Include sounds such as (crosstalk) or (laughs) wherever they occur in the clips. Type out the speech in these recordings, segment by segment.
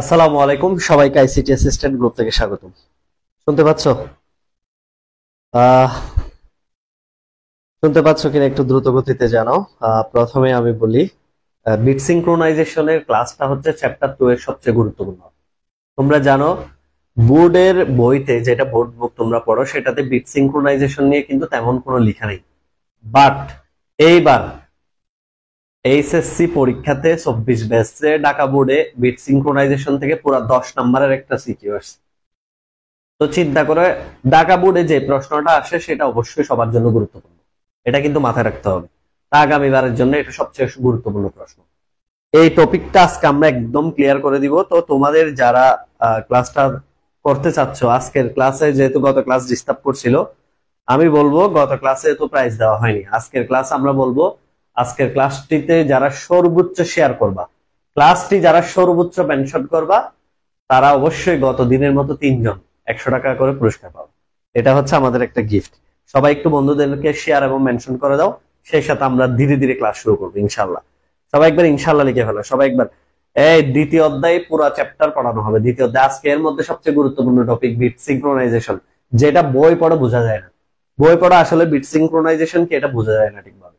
আসসালামু আলাইকুম সবাইকে আইসিটি অ্যাসিস্ট্যান্ট গ্রুপ থেকে স্বাগতম শুনতে পাচ্ছ শুনতে পাচ্ছ কিনা একটু দ্রুত গতিতে জানাও প্রথমে আমি বলি বিট সিঙ্ক্রোনাইজেশনের ক্লাসটা হচ্ছে চ্যাপ্টার টু এর সবচেয়ে গুরুত্বপূর্ণ তোমরা জানো বোর্ডের বইতে যেটা বোর্ড বুক তোমরা পড়ো সেটাতে বিট সিঙ্ক্রোনাইজেশন নিয়ে কিন্তু তেমন কোনো লেখা নেই বাট এইবার এইচএসসি পরীক্ষাতে চব্বিশ ব্যাচে ঢাকা বোর্ডে বিট সিঙ্ক্রোনাইজেশন থেকে পুরো দশ নম্বরের একটা সিকিউ আসছে তো চিন্তা করে ঢাকা বোর্ডে যে প্রশ্নটা আসে সেটা অবশ্যই সবার জন্য গুরুত্বপূর্ণ এটা কিন্তু মাথায় রাখতে হবে তা আগামীবারের জন্য এটা সবচেয়ে গুরুত্বপূর্ণ প্রশ্ন এই টপিকটা আজকে আমরা একদম ক্লিয়ার করে দিব তো তোমাদের যারা ক্লাসটা করতে চাচ্ছ আজকের ক্লাসে যেহেতু গত ক্লাস ডিস্টার্ব করছিল আমি বলবো গত ক্লাসে তো প্রাইজ দেওয়া হয়নি আজকের ক্লাস আমরা বলবো আজকের ক্লাসটিতে যারা সর্বোচ্চ শেয়ার করবা ক্লাসটি যারা সর্বোচ্চ মেনশন করবা তারা অবশ্যই গত দিনের মতো তিনজন একশো টাকা করে পুরস্কার পাবে এটা হচ্ছে আমাদের একটা গিফট সবাই একটু বন্ধুদেরকে শেয়ার এবং মেনশন করে দাও সেই সাথে আমরা ধীরে ধীরে ক্লাস শুরু করবো ইনশাল্লাহ সবাই একবার ইনশাল্লাহ লিখে ফেলো সবাই একবার এই দ্বিতীয় অধ্যায় পুরো চ্যাপ্টার পড়ানো হবে দ্বিতীয় অধ্যায় আজকে এর মধ্যে সবচেয়ে গুরুত্বপূর্ণ টপিক বিট সিঙ্ক্রোনাইজেশন যেটা বই পড়ে বোঝা যায় না বই পড়া আসলে বিট সিঙ্ক্রোনাইজেশন কি এটা বোঝা যায় না ঠিকভাবে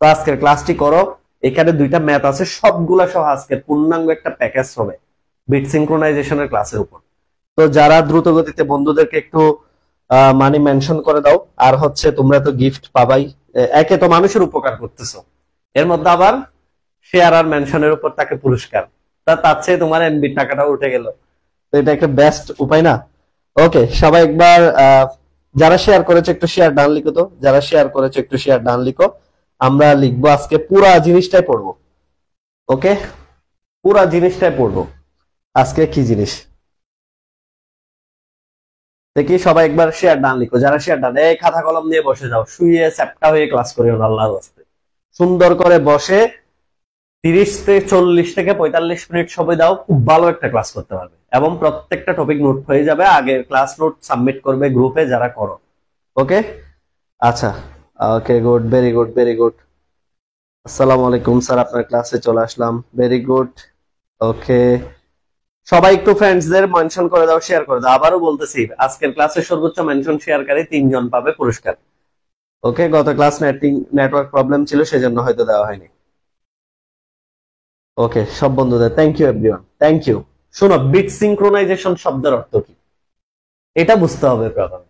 তো আজকের ক্লাসটি করো এখানে দুইটা ম্যাথ আছে সবগুলা সহ আজকের পূর্ণাঙ্গ একটা প্যাকেজ হবে বিট সিঙ্ক্রোনাইজেশনের ক্লাসের উপর তো যারা দ্রুত গতিতে বন্ধুদেরকে একটু মানি মেনশন করে দাও আর হচ্ছে তোমরা তো গিফট পাবাই একে তো মানুষের উপকার করতেছো এর মধ্যে আবার শেয়ার আর মেনশনের উপর তাকে পুরস্কার তা তার চেয়ে তোমার এনবি টাকাটাও উঠে গেল তো এটা একটা বেস্ট উপায় না ওকে সবাই একবার যারা শেয়ার করেছে একটু শেয়ার ডান লিখো তো যারা শেয়ার করেছে একটু শেয়ার ডান লিখো আমরা লিখবো আজকে পুরা জিনিসটাই পড়ব ওকে পুরা জিনিসটাই পড়ব আজকে কি জিনিস দেখি সবাই একবার শেয়ার ডান লিখো যারা শেয়ার ডান এই খাতা কলম নিয়ে বসে যাও শুয়ে চ্যাপটা হয়ে ক্লাস করিও না আল্লাহর রাস্তে সুন্দর করে বসে তিরিশ থেকে চল্লিশ থেকে পঁয়তাল্লিশ মিনিট সময় দাও খুব ভালো একটা ক্লাস করতে পারবে এবং প্রত্যেকটা টপিক নোট হয়ে যাবে আগের ক্লাস নোট সাবমিট করবে গ্রুপে যারা করো ওকে আচ্ছা okay good very good very good আসসালামু আলাইকুম স্যার আপনার ক্লাসে চলে আসলাম ভেরি গুড ওকে সবাই একটু ফ্রেন্ডসদের মেনশন করে দাও শেয়ার করে দাও আবারও বলতেছি আজকের ক্লাসে সর্বোচ্চ মেনশন শেয়ারকারী তিনজন পাবে পুরস্কার ওকে গত ক্লাস নেটিং নেটওয়ার্ক প্রবলেম ছিল সেজন্য হয়তো দেওয়া হয়নি ওকে সব বন্ধুদের thank you everyone thank you শোনো বিট সিঙ্ক্রোনাইজেশন শব্দের অর্থ কি এটা বুঝতে হবে প্রথমে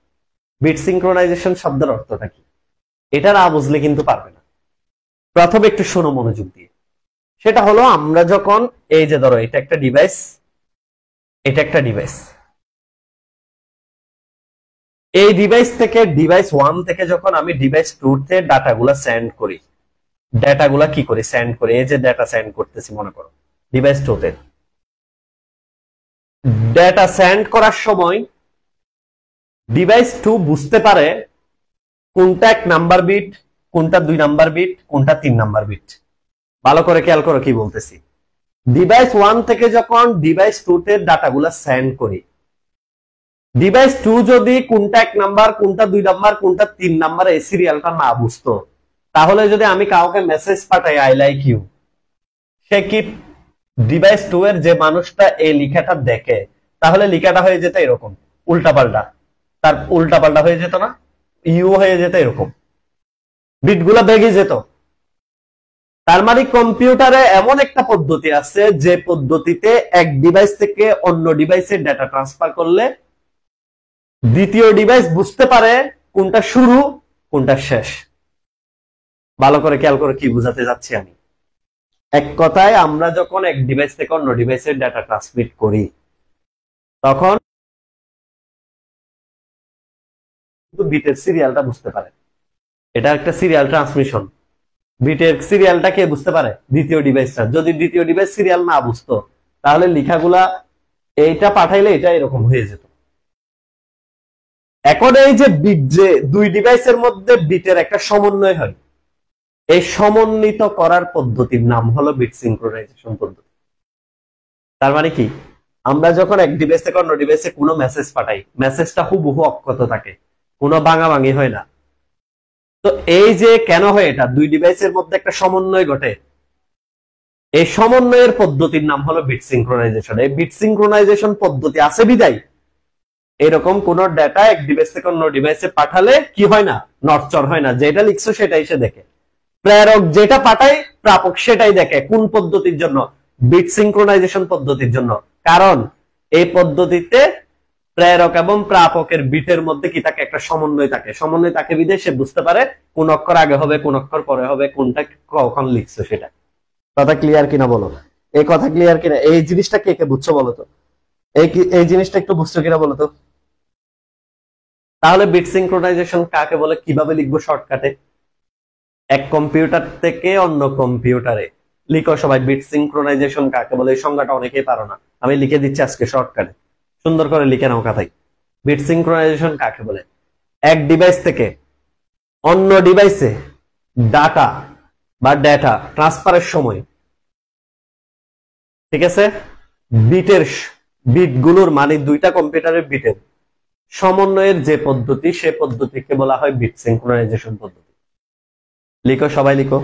বিট সিঙ্ক্রোনাইজেশন শব্দের অর্থটা কি এটা না বুঝলে কিন্তু পারবে না প্রথমে একটু শোনো মনোযোগ দিয়ে সেটা হলো আমরা যখন এই যে ধরো এটা একটা ডিভাইস এটা একটা ডিভাইস এই ডিভাইস থেকে ডিভাইস ওয়ান থেকে যখন আমি ডিভাইস টুতে ডাটাগুলা সেন্ড করি ডাটাগুলা কি করি সেন্ড করি এই যে ডাটা সেন্ড করতেছি মনে করো ডিভাইস টুতে ডাটা সেন্ড করার সময় ডিভাইস টু বুঝতে পারে কোনটা এক নাম্বার বিট কোনটা দুই নাম্বার বিট কোনটা তিন নাম্বার বিট ভালো করে খেয়াল করো কি বলতেছি ডিভাইস ওয়ান থেকে যখন ডিভাইস টু তে ডাটাগুলা সেন্ড করি ডিভাইস টু যদি কোনটা এক নাম্বার কোনটা দুই নাম্বার কোনটা তিন নাম্বার এই সিরিয়ালটা না বুঝতো তাহলে যদি আমি কাউকে মেসেজ পাঠাই আই লাইক ইউ সে কি ডিভাইস টু এর যে মানুষটা এই লেখাটা দেখে তাহলে লেখাটা হয়ে যেত এরকম উল্টা পাল্টা তার উল্টা পাল্টা হয়ে যেত না ইউ হয়ে যেত এরকম বিটগুলো ভেঙে যেত তার মানে কম্পিউটারে এমন একটা পদ্ধতি আছে যে পদ্ধতিতে এক ডিভাইস থেকে অন্য ডিভাইসে ডেটা ট্রান্সফার করলে দ্বিতীয় ডিভাইস বুঝতে পারে কোনটা শুরু কোনটা শেষ ভালো করে খেয়াল করে কি বুঝাতে যাচ্ছি আমি এক কথায় আমরা যখন এক ডিভাইস থেকে অন্য ডিভাইসে ডেটা ট্রান্সমিট করি তখন কিন্তু বিটের সিরিয়ালটা বুঝতে পারে এটা একটা সিরিয়াল ট্রান্সমিশন বিটের সিরিয়ালটা কে বুঝতে পারে দ্বিতীয় ডিভাইসটা যদি দ্বিতীয় ডিভাইস সিরিয়াল না বুঝতো তাহলে লিখাগুলা এইটা পাঠাইলে এটা এরকম হয়ে যেত এখন এই যে বিট যে দুই ডিভাইসের মধ্যে বিটের একটা সমন্বয় হয় এই সমন্বিত করার পদ্ধতির নাম হলো বিট সিঙ্ক্রোনাইজেশন পদ্ধতি তার মানে কি আমরা যখন এক ডিভাইস থেকে অন্য ডিভাইসে কোনো মেসেজ পাঠাই মেসেজটা খুব বহু অক্ষত থাকে কোনো ভাঙাভাঙি হয় না তো এই যে কেন হয় এটা দুই ডিভাইসের মধ্যে একটা সমন্বয় ঘটে এই সমন্বয়ের পদ্ধতির নাম হলো বিট সিঙ্ক্রোনাইজেশন এই বিট সিঙ্ক্রোনাইজেশন পদ্ধতি আছে বিদায় এরকম কোন ডেটা এক ডিভাইস থেকে অন্য ডিভাইসে পাঠালে কি হয় না নরচর হয় না যেটা লিখছো সেটাই সে দেখে প্রেরক যেটা পাঠায় প্রাপক সেটাই দেখে কোন পদ্ধতির জন্য বিট সিঙ্ক্রোনাইজেশন পদ্ধতির জন্য কারণ এই পদ্ধতিতে প্রেরক এবং প্রাপকের বিটের মধ্যে কি থাকে একটা সমন্বয় থাকে সমন্বয় তাকে বিধে সে বুঝতে পারে কোন অক্ষর আগে হবে কোন অক্ষর পরে হবে কোনটা কখন লিখছে সেটা কথা ক্লিয়ার কিনা বলো এই কথা ক্লিয়ার কিনা এই জিনিসটা কে কে বুঝছো বলো তো এই এই জিনিসটা একটু বুঝছো কিনা বলো তো তাহলে বিট সিঙ্ক্রোনাইজেশন কাকে বলে কিভাবে লিখবো শর্টকাটে এক কম্পিউটার থেকে অন্য কম্পিউটারে লিখো সবাই বিট সিঙ্ক্রোনাইজেশন কাকে বলে এই সংজ্ঞাটা অনেকেই পারো না আমি লিখে দিচ্ছি আজকে শর্টকাটে সুন্দর করে লিখে নাও কথাই বিট সিঙ্ক্রোনাইজেশন কাকে বলে এক ডিভাইস থেকে অন্য ডিভাইসে ডাটা বা ডেটা ট্রান্সফারের সময় ঠিক আছে বিটের বিটগুলোর মানে দুইটা কম্পিউটারের বিটের সমন্বয়ের যে পদ্ধতি সে পদ্ধতিকে বলা হয় বিট সিঙ্ক্রোনাইজেশন পদ্ধতি লিখো সবাই লিখো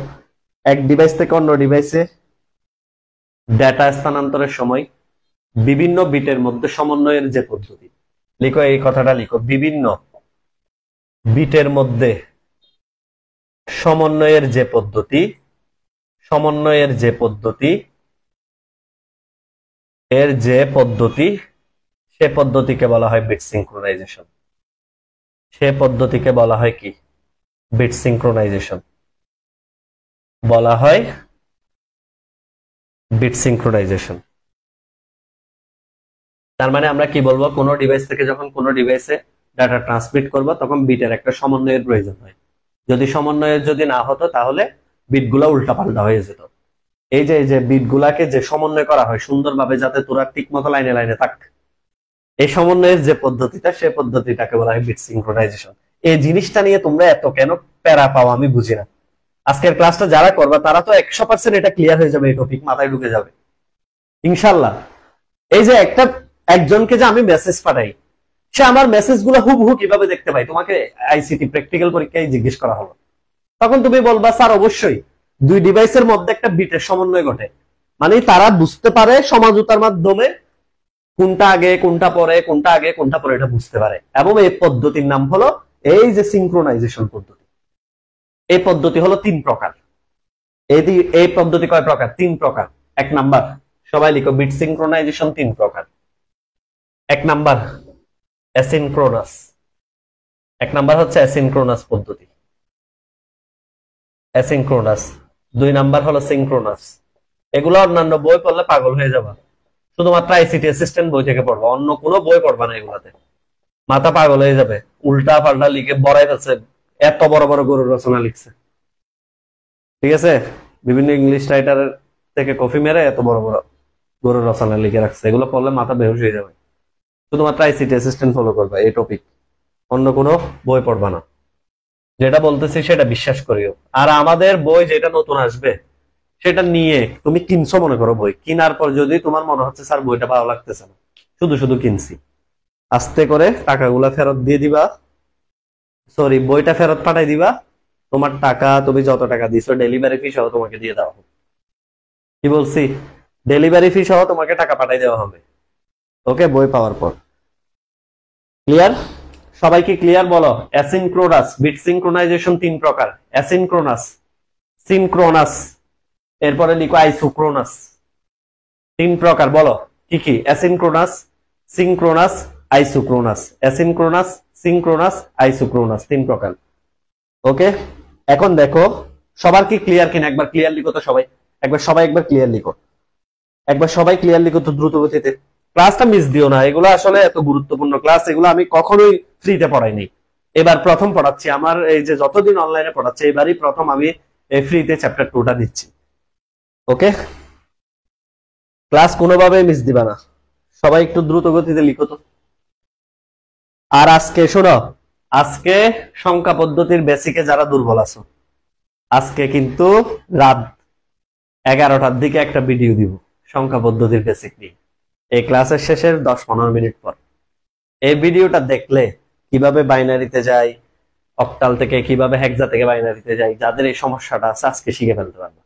এক ডিভাইস থেকে অন্য ডিভাইসে ডেটা স্থানান্তরের সময় বিভিন্ন বিটের মধ্যে সমন্বয়ের যে পদ্ধতি লিখো এই কথাটা লিখো বিভিন্ন বিটের মধ্যে সমন্বয়ের যে পদ্ধতি সমন্বয়ের যে পদ্ধতি এর যে পদ্ধতি সে পদ্ধতিকে বলা হয় বিট সিঙ্ক্রোনাইজেশন সে পদ্ধতিকে বলা হয় কি বিট সিঙ্ক্রোনাইজেশন বলা হয় বিট সিঙ্ক্রোনাইজেশন তার মানে আমরা কি বলবো কোনো ডিভাইস থেকে যখন কোনো ডিভাইসে ডাটা ট্রান্সমিট করব তখন বিটের একটা সমন্বয়ের প্রয়োজন হয় যদি সমন্বয়ের যদি না হতো তাহলে বিটগুলা উল্টাপাল্টা হয়ে যেত এই যে এই যে বিটগুলাকে যে সমন্বয় করা হয় সুন্দরভাবে যাতে তোরা ঠিক মতো লাইনে লাইনে থাক এই সমন্বয়ের যে পদ্ধতিটা সে পদ্ধতিটাকে বলা হয় বিট সিঙ্ক্রোনাইজেশন এই জিনিসটা নিয়ে তোমরা এত কেন প্যারা পাও আমি বুঝি না আজকের ক্লাসটা যারা করবা তারা তো একশো পার্সেন্ট এটা ক্লিয়ার হয়ে যাবে এই টপিক মাথায় ঢুকে যাবে ইনশাল্লাহ এই যে একটা একজনকে যে আমি মেসেজ পাঠাই সে আমার মেসেজ গুলো হুবহু কিভাবে দেখতে পাই তোমাকে আইসিটি প্র্যাকটিক্যাল পরীক্ষায় জিজ্ঞেস করা হলো তখন তুমি বলবা স্যার অবশ্যই দুই ডিভাইসের মধ্যে একটা বিটের সমন্বয় ঘটে মানে তারা বুঝতে পারে সমাজতার মাধ্যমে কোনটা আগে কোনটা পরে কোনটা আগে কোনটা পরে এটা বুঝতে পারে এবং এই পদ্ধতির নাম হলো এই যে সিঙ্ক্রোনাইজেশন পদ্ধতি এই পদ্ধতি হলো তিন প্রকার এই পদ্ধতি কয় প্রকার তিন প্রকার এক নাম্বার সবাই লিখো বিট সিঙ্ক্রোনাইজেশন তিন প্রকার এক নাম্বার অ্যাসিনক্রোনাস এক নাম্বার হচ্ছে অ্যাসিনক্রোনাস পদ্ধতি অ্যাসিনক্রোনাস দুই নাম্বার হলো সিনক্রোনাস এগুলো অন্যান্য বই পড়লে পাগল হয়ে যাবা শুধুমাত্র আইসিটি অ্যাসিস্ট্যান্ট বই থেকে পড়বা অন্য কোনো বই পড়বা না এগুলাতে মাথা পাগল হয়ে যাবে উল্টা পাল্টা লিখে বড়াই ফেলছে এত বড় বড় গরুর রচনা লিখছে ঠিক আছে বিভিন্ন ইংলিশ রাইটারের থেকে কফি মেরে এত বড় বড় গরুর রচনা লিখে রাখছে এগুলো পড়লে মাথা বেহুশ হয়ে যাবে শুধুমাত্র আইসিটি অ্যাসিস্ট্যান্ট ফলো করবা এই টপিক অন্য কোনো বই পড়বা না যেটা বলতেছি সেটা বিশ্বাস করিও আর আমাদের বই যেটা নতুন আসবে সেটা নিয়ে তুমি কিনছো মনে করো বই কিনার পর যদি তোমার মনে হচ্ছে স্যার বইটা ভালো লাগতেছে না শুধু শুধু কিনছি আস্তে করে টাকাগুলা ফেরত দিয়ে দিবা সরি বইটা ফেরত পাঠাই দিবা তোমার টাকা তুমি যত টাকা দিছো ডেলিভারি ফি সহ তোমাকে দিয়ে দেওয়া হবে কি বলছি ডেলিভারি ফি সহ তোমাকে টাকা পাঠাই দেওয়া হবে ওকে বই পাওয়ার পর ক্লিয়ার সবাইকে ক্লিয়ার বলো অ্যাসিনক্রোনাস বিট সিনক্রোনাইজেশন তিন প্রকার অ্যাসিনক্রোনাস সিনক্রোনাস এরপরে লিখো আইসোক্রোনাস তিন প্রকার বলো কি কি asynchronous synchronous isochronous asynchronous synchronous isochronous তিন প্রকার ওকে এখন দেখো সবার কি ক্লিয়ার কিনা একবার ক্লিয়ার লিখো তো সবাই একবার সবাই একবার ক্লিয়ার লিখো একবার সবাই ক্লিয়ার লিখো তো দ্রুত গতিতে ক্লাসটা মিস দিও না এগুলো আসলে এত গুরুত্বপূর্ণ ক্লাস এগুলো আমি কখনোই ফ্রিতে পড়াইনি এবার প্রথম পড়াচ্ছি আমার এই যে যতদিন অনলাইনে পড়াচ্ছি এবারই প্রথম আমি ফ্রিতে চ্যাপ্টার টুটা দিচ্ছি ওকে ক্লাস কোনোভাবে মিস দিবা না সবাই একটু দ্রুত গতিতে লিখো তো আর আজকে শোনো আজকে সংখ্যা পদ্ধতির বেসিকে যারা দুর্বল আছো আজকে কিন্তু রাত এগারোটার দিকে একটা ভিডিও দিব সংখ্যা পদ্ধতির বেসিক নিয়ে এই ক্লাসের শেষের দশ পনেরো মিনিট পর এই ভিডিওটা দেখলে কিভাবে বাইনারিতে যাই অকটাল থেকে কিভাবে হ্যাকজা থেকে বাইনারিতে যাই যাদের এই সমস্যাটা আছে আজকে শিখে ফেলতে পারবে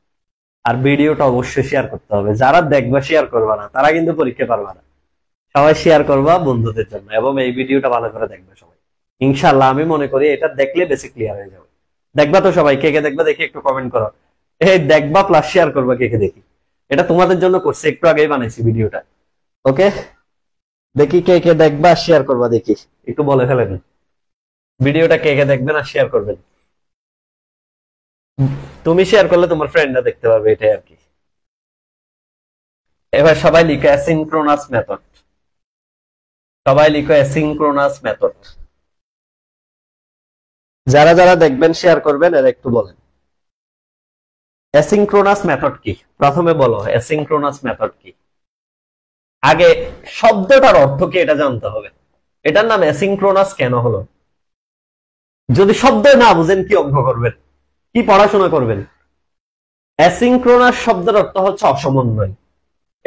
আর ভিডিওটা অবশ্যই শেয়ার করতে হবে যারা দেখবে শেয়ার করবে না তারা কিন্তু পরীক্ষা পারবে না সবাই শেয়ার করবা বন্ধুদের জন্য এবং এই ভিডিওটা ভালো করে দেখবে সবাই ইনশাল্লাহ আমি মনে করি এটা দেখলে বেশি ক্লিয়ার হয়ে যাবে দেখবা তো সবাই কে কে দেখবা দেখি একটু কমেন্ট করো এই দেখবা প্লাস শেয়ার করবা কে কে দেখি এটা তোমাদের জন্য করছে একটু আগেই বানাইছি ভিডিওটা ওকে দেখি কে কে দেখবা শেয়ার করবা দেখি একটু বলে ফেলেন ভিডিওটা কে কে দেখবেন আর শেয়ার করবেন তুমি শেয়ার করলে তোমার ফ্রেন্ডরা দেখতে পাবে এটাই আর কি এবার সবাই লিখো অ্যাসিনক্রোনাস মেথড সবাই লিখো অ্যাসিনক্রোনাস মেথড যারা যারা দেখবেন শেয়ার করবেন এরা একটু বলেন অ্যাসিনক্রোনাস মেথড কি প্রথমে বলো অ্যাসিনক্রোনাস মেথড কি আগে শব্দটার অর্থ কি এটা জানতে হবে এটার নাম অ্যাসিংক্রোনাস কেন হলো যদি শব্দ না বুঝেন কি অঙ্ক করবেন কি পড়াশোনা করবেন অ্যাসিংক্রোনাস শব্দের অর্থ হচ্ছে অসমন্বয়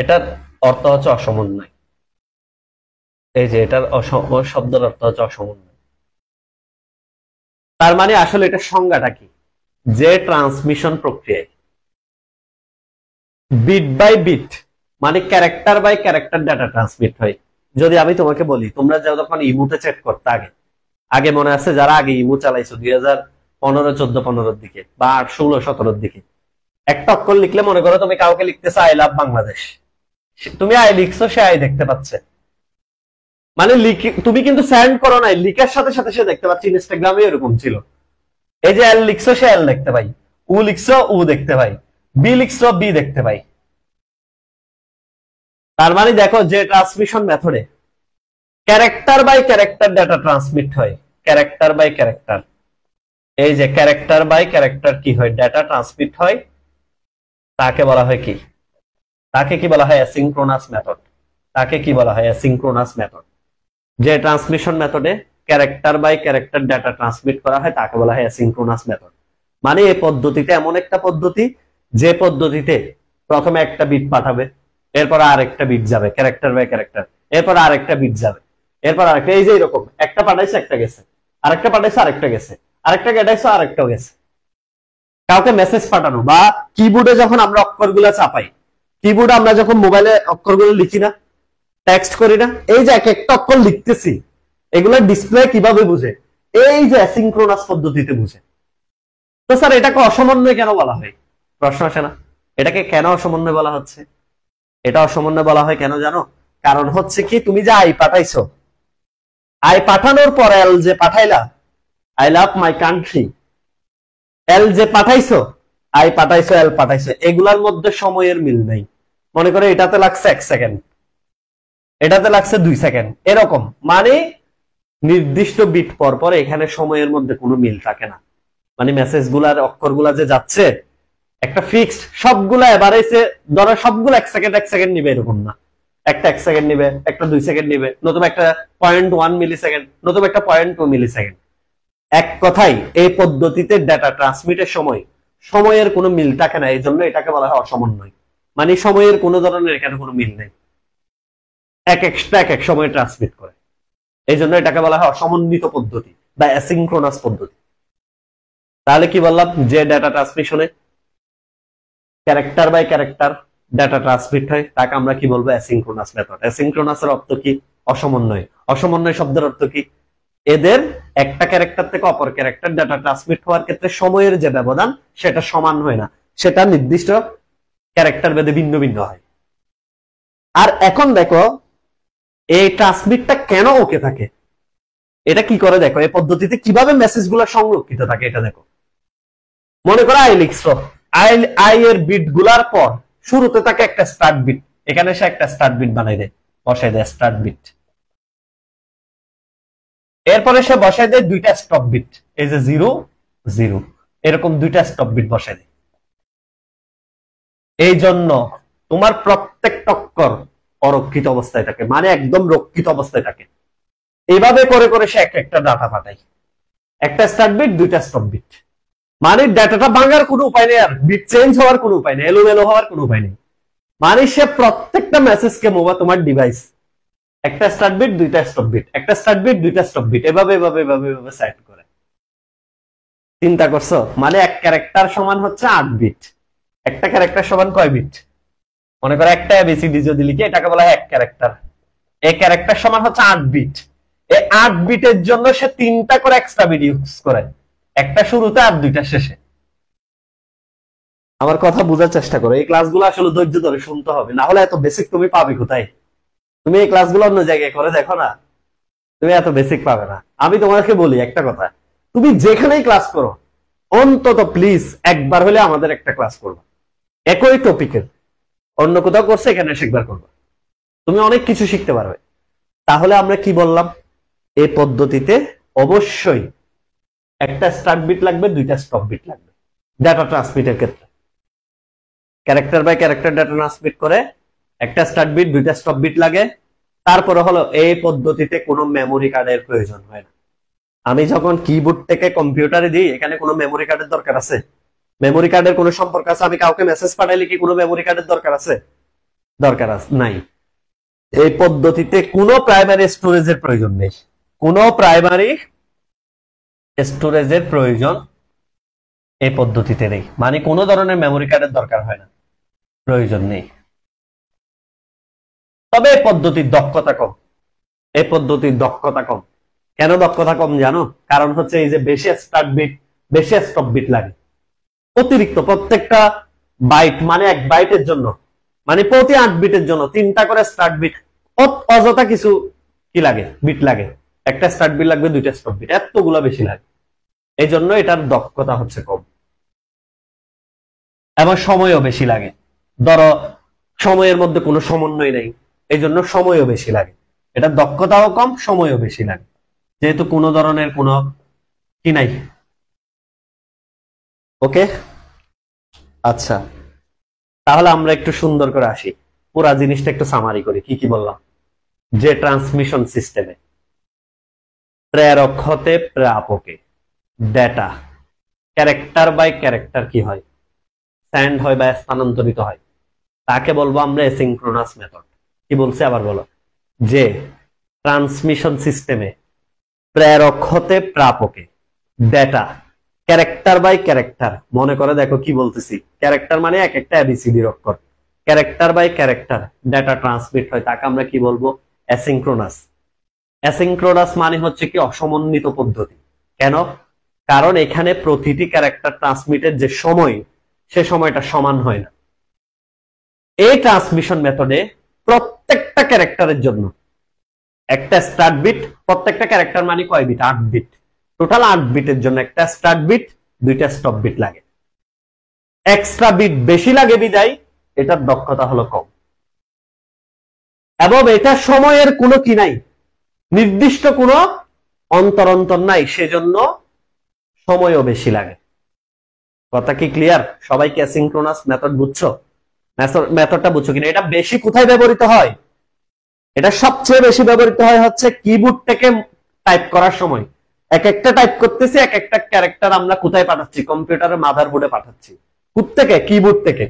এটার অর্থ হচ্ছে অসমন্বয় এই যে এটার শব্দের অর্থ হচ্ছে অসমন্বয় তার মানে আসলে এটা সংজ্ঞাটা কি যে ট্রান্সমিশন প্রক্রিয়ায় বিট বাই বিট মানে character by character data transmit হয় যদি আমি তোমাকে বলি তোমরা যখন ইমুতে চ্যাট করতে আগে আগে মনে আছে যারা আগে ইমু চালাইছো দুই হাজার পনেরো চোদ্দ পনেরোর দিকে বা আট ষোলো সতেরোর দিকে একটা অক্ষর লিখলে মনে করো তুমি কাউকে লিখতেছো আই লাভ বাংলাদেশ তুমি আই লিখছো সে আই দেখতে পাচ্ছে মানে তুমি কিন্তু স্যান্ড করো নাই লিখার সাথে সাথে সে দেখতে পাচ্ছি ইনস্টাগ্রামে এরকম ছিল এই যে এল লিখছো সে এল দেখতে পাই উ লিখছো উ দেখতে পাই বি লিখছো বি দেখতে পাই তার মানে দেখো যে ট্রান্সমিশন মেথডে character by character data transmit হয় ক্যারেক্টার বাই ক্যারেক্টার এই যে ক্যারেক্টার বাই ক্যারেক্টার কি হয় ডেটা ট্রান্সমিট হয় তাকে বলা হয় কি তাকে কি বলা হয় অ্যাসিংক্রোনাস মেথড তাকে কি বলা হয় অ্যাসিংক্রোনাস মেথড যে ট্রান্সমিশন মেথডে character by character data transmit করা হয় তাকে বলা হয় অ্যাসিংক্রোনাস মেথড মানে এই পদ্ধতিটা এমন একটা পদ্ধতি যে পদ্ধতিতে প্রথমে একটা বিট পাঠাবে এরপর আর একটা বিট যাবে ক্যারেক্টার বাই ক্যারেক্টার এরপর আর একটা বিট যাবে এরপর আরেকটা এই যে এরকম একটা পাঠাইছে একটা গেছে আরেকটা পাঠাইছে আরেকটা গেছে আরেকটা গেটাইছে আরেকটাও গেছে কাউকে মেসেজ পাঠানো বা কিবোর্ডে যখন আমরা অক্ষরগুলো চাপাই কিবোর্ড আমরা যখন মোবাইলে অক্ষরগুলো লিখি না টেক্সট করি না এই যে এক একটা অক্ষর লিখতেছি এগুলো ডিসপ্লে কিভাবে বুঝে এই যে অ্যাসিংক্রোনাস পদ্ধতিতে বুঝে তো স্যার এটাকে অসমন্বয় কেন বলা হয় প্রশ্ন আসে না এটাকে কেন অসমন্বয় বলা হচ্ছে এটা অসমন্বয় বলা হয় কেন জানো কারণ হচ্ছে কি তুমি যে আই পাঠাইছো আই পাঠানোর পর এল যে পাঠাইলা আই লাভ মাই কান্ট্রি এল যে পাঠাইছো আই পাঠাইছো এল পাঠাইছো এগুলার মধ্যে সময়ের মিল নাই মনে করে এটাতে লাগছে এক সেকেন্ড এটাতে লাগছে দুই সেকেন্ড এরকম মানে নির্দিষ্ট বিট পর পর এখানে সময়ের মধ্যে কোনো মিল থাকে না মানে মেসেজ মেসেজগুলার অক্ষরগুলা যে যাচ্ছে একটা ফিক্সড সবগুলো এভারেজে ধরো সবগুলো এক সেকেন্ড এক সেকেন্ড নিবে এরকম না একটা এক সেকেন্ড নিবে একটা দুই সেকেন্ড নিবে নতুবা একটা পয়েন্ট ওয়ান মিলি সেকেন্ড নতুবা একটা পয়েন্ট টু মিলি সেকেন্ড এক কথাই এই পদ্ধতিতে ডেটা ট্রান্সমিটের সময় সময়ের কোনো মিল থাকে না এই জন্য এটাকে বলা হয় অসমন্বয় মানে সময়ের কোনো ধরনের এখানে কোনো মিল নেই এক একটা এক এক সময় ট্রান্সমিট করে এই জন্য এটাকে বলা হয় অসমন্বিত পদ্ধতি বা অ্যাসিংক্রোনাস পদ্ধতি তাহলে কি বললাম যে ডেটা ট্রান্সমিশনে character by character data transmit হয় তাকে আমরা কি বলবো অ্যাসিংক্রোনাস মেথড অ্যাসিংক্রোনাসের অর্থ কি অসমন্বয় অসমন্বয় শব্দের অর্থ কি এদের একটা ক্যারেক্টার থেকে অপর ক্যারেক্টার ডাটা ট্রান্সমিট হওয়ার ক্ষেত্রে সময়ের যে ব্যবধান সেটা সমান হয় না সেটা নির্দিষ্ট ক্যারেক্টার ভেদে ভিন্ন ভিন্ন হয় আর এখন দেখো এই ট্রান্সমিটটা কেন ওকে থাকে এটা কি করে দেখো এই পদ্ধতিতে কিভাবে মেসেজগুলো সংরক্ষিত থাকে এটা দেখো মনে করো আই লিখছো আই আই এর বিট গুলার পর শুরুতে তাকে একটা স্টার্ট বিট এখানে সে একটা স্টার্ট বিট বানাই দেয় বসাই দেয় স্টার্ট বিট এরপরে সে বসাই দেয় দুইটা স্টপ বিট এই যে জিরো জিরো এরকম দুইটা স্টপ বিট বসাই দেয় এই জন্য তোমার প্রত্যেক টক্কর অরক্ষিত অবস্থায় থাকে মানে একদম রক্ষিত অবস্থায় থাকে এভাবে করে করে সে এক একটা ডাটা পাঠায় একটা স্টার্ট বিট দুইটা স্টপ বিট মানে ডাটাটা ভাঙার কোনো উপায় নেই আর বিট চেঞ্জ হওয়ার কোনো উপায় নেই এলোমেলো হওয়ার কোনো উপায় নেই মানে সে প্রত্যেকটা কে মোবা তোমার ডিভাইস একটা স্টার্ট বিট দুইটা স্টপ বিট একটা স্টার্ট বিট দুইটা স্টপ বিট এভাবে এভাবে এভাবে এভাবে সেট করে চিন্তা করছো মানে এক ক্যারেক্টার সমান হচ্ছে আট বিট একটা ক্যারেক্টার সমান কয় বিট মনে করো একটা এবিসিডি যদি কি এটাকে বলা হয় এক ক্যারেক্টার এই ক্যারেক্টার সমান হচ্ছে আট বিট এই আট বিটের জন্য সে তিনটা করে এক্সট্রা বিট ইউজ করে একটা শুরুতে আর দুইটা শেষে আমার কথা বোঝার চেষ্টা করো এই ক্লাসগুলো আসলে ধৈর্য ধরে শুনতে হবে না হলে এত বেসিক তুমি পাবে কোথায় তুমি এই ক্লাসগুলো অন্য জায়গায় করে দেখো না তুমি এত বেসিক পাবে না আমি তোমাকে বলি একটা কথা তুমি যেখানেই ক্লাস করো অন্তত প্লিজ একবার হলে আমাদের একটা ক্লাস করবো একই টপিকের অন্য কোথাও করছে এখানে শিখবার করবো তুমি অনেক কিছু শিখতে পারবে তাহলে আমরা কি বললাম এই পদ্ধতিতে অবশ্যই একটা স্টার্ট বিট লাগবে দুইটা স্টপ বিট লাগবে ডাটা ট্রান্সমিটের ক্ষেত্রে character by character data transmit করে একটা স্টার্ট বিট দুইটা স্টপ বিট লাগে তারপরে হলো এই পদ্ধতিতে কোনো মেমোরি কার্ডের প্রয়োজন হয় না আমি যখন কিবোর্ড থেকে কম্পিউটারে দিই এখানে কোনো মেমোরি কার্ডের দরকার আছে মেমোরি কার্ডের কোনো সম্পর্ক আছে আমি কাউকে মেসেজ পাঠাইলে কি কোনো মেমোরি কার্ডের দরকার আছে দরকার আছে নাই এই পদ্ধতিতে কোনো প্রাইমারি স্টোরেজের প্রয়োজন নেই কোনো প্রাইমারি স্টোরেজের প্রয়োজন এই পদ্ধতিতে নেই মানে কোনো ধরনের মেমোরি কার্ডের দরকার হয় না প্রয়োজন নেই তবে এই পদ্ধতির দক্ষতা কম এই পদ্ধতির দক্ষতা কম কেন দক্ষতা কম জানো কারণ হচ্ছে এই যে বেশি স্টার্ট বিট বেশি স্টপ বিট লাগে অতিরিক্ত প্রত্যেকটা বাইট মানে এক বাইটের জন্য মানে প্রতি আট বিটের জন্য তিনটা করে স্টার্ট বিট অযথা কিছু কি লাগে বিট লাগে একটা স্টার্ট বিল লাগবে দুইটা স্টপ বিল এতগুলা বেশি লাগে এই জন্য এটার দক্ষতা হচ্ছে কম এবং সময়ও বেশি লাগে ধরো সময়ের মধ্যে কোনো সমন্বয় নেই এই জন্য সময়ও বেশি লাগে এটা দক্ষতাও কম সময়ও বেশি লাগে যেহেতু কোনো ধরনের কোনো কি নাই ওকে আচ্ছা তাহলে আমরা একটু সুন্দর করে আসি পুরা জিনিসটা একটু সামারি করি কি কি বললাম যে ট্রান্সমিশন সিস্টেমে প্রেরক হতে প্রাপকে ডেটা ক্যারেক্টার বাই ক্যারেক্টার কি হয় স্যান্ড হয় বা স্থানান্তরিত হয় তাকে বলবো আমরা এসিংক্রোনাস মেথড কি বলছে আবার বলো যে ট্রান্সমিশন সিস্টেমে প্রেরক হতে প্রাপকে ডেটা ক্যারেক্টার বাই ক্যারেক্টার মনে করে দেখো কি বলতেছি ক্যারেক্টার মানে এক একটা এবিসিডির অক্ষর character by character data transmit হয় তাকে আমরা কি বলবো অ্যাসিংক্রোনাস অ্যাসিংক্রোনাস মানে হচ্ছে কি অসমন্বিত পদ্ধতি কেন কারণ এখানে প্রতিটি ক্যারেক্টার ট্রান্সমিটের যে সময় সে সময়টা সমান হয় না এই ট্রান্সমিশন মেথডে প্রত্যেকটা ক্যারেক্টারের জন্য একটা স্টার্ট বিট প্রত্যেকটা ক্যারেক্টার মানে কয় বিট আট বিট টোটাল আট বিটের জন্য একটা স্টার্ট বিট দুইটা স্টপ বিট লাগে এক্সট্রা বিট বেশি লাগে বিদায় এটার দক্ষতা হলো কম এবং এটা সময়ের কোনো কি নাই নির্দিষ্ট কোনো অন্তর অন্তর নাই সেজন্য সময়ও বেশি লাগে কথা কি ক্লিয়ার সবাইকে অ্যাসিংক্রোনাস মেথড বুঝছো মেথডটা বুঝছো কিনা এটা বেশি কোথায় ব্যবহৃত হয় এটা সবচেয়ে বেশি ব্যবহৃত হয় হচ্ছে কিবোর্ড থেকে টাইপ করার সময় এক একটা টাইপ করতেছি এক একটা ক্যারেক্টার আমরা কোথায় পাঠাচ্ছি কম্পিউটারের মাদার বোর্ডে পাঠাচ্ছি কোথ থেকে কিবোর্ড থেকে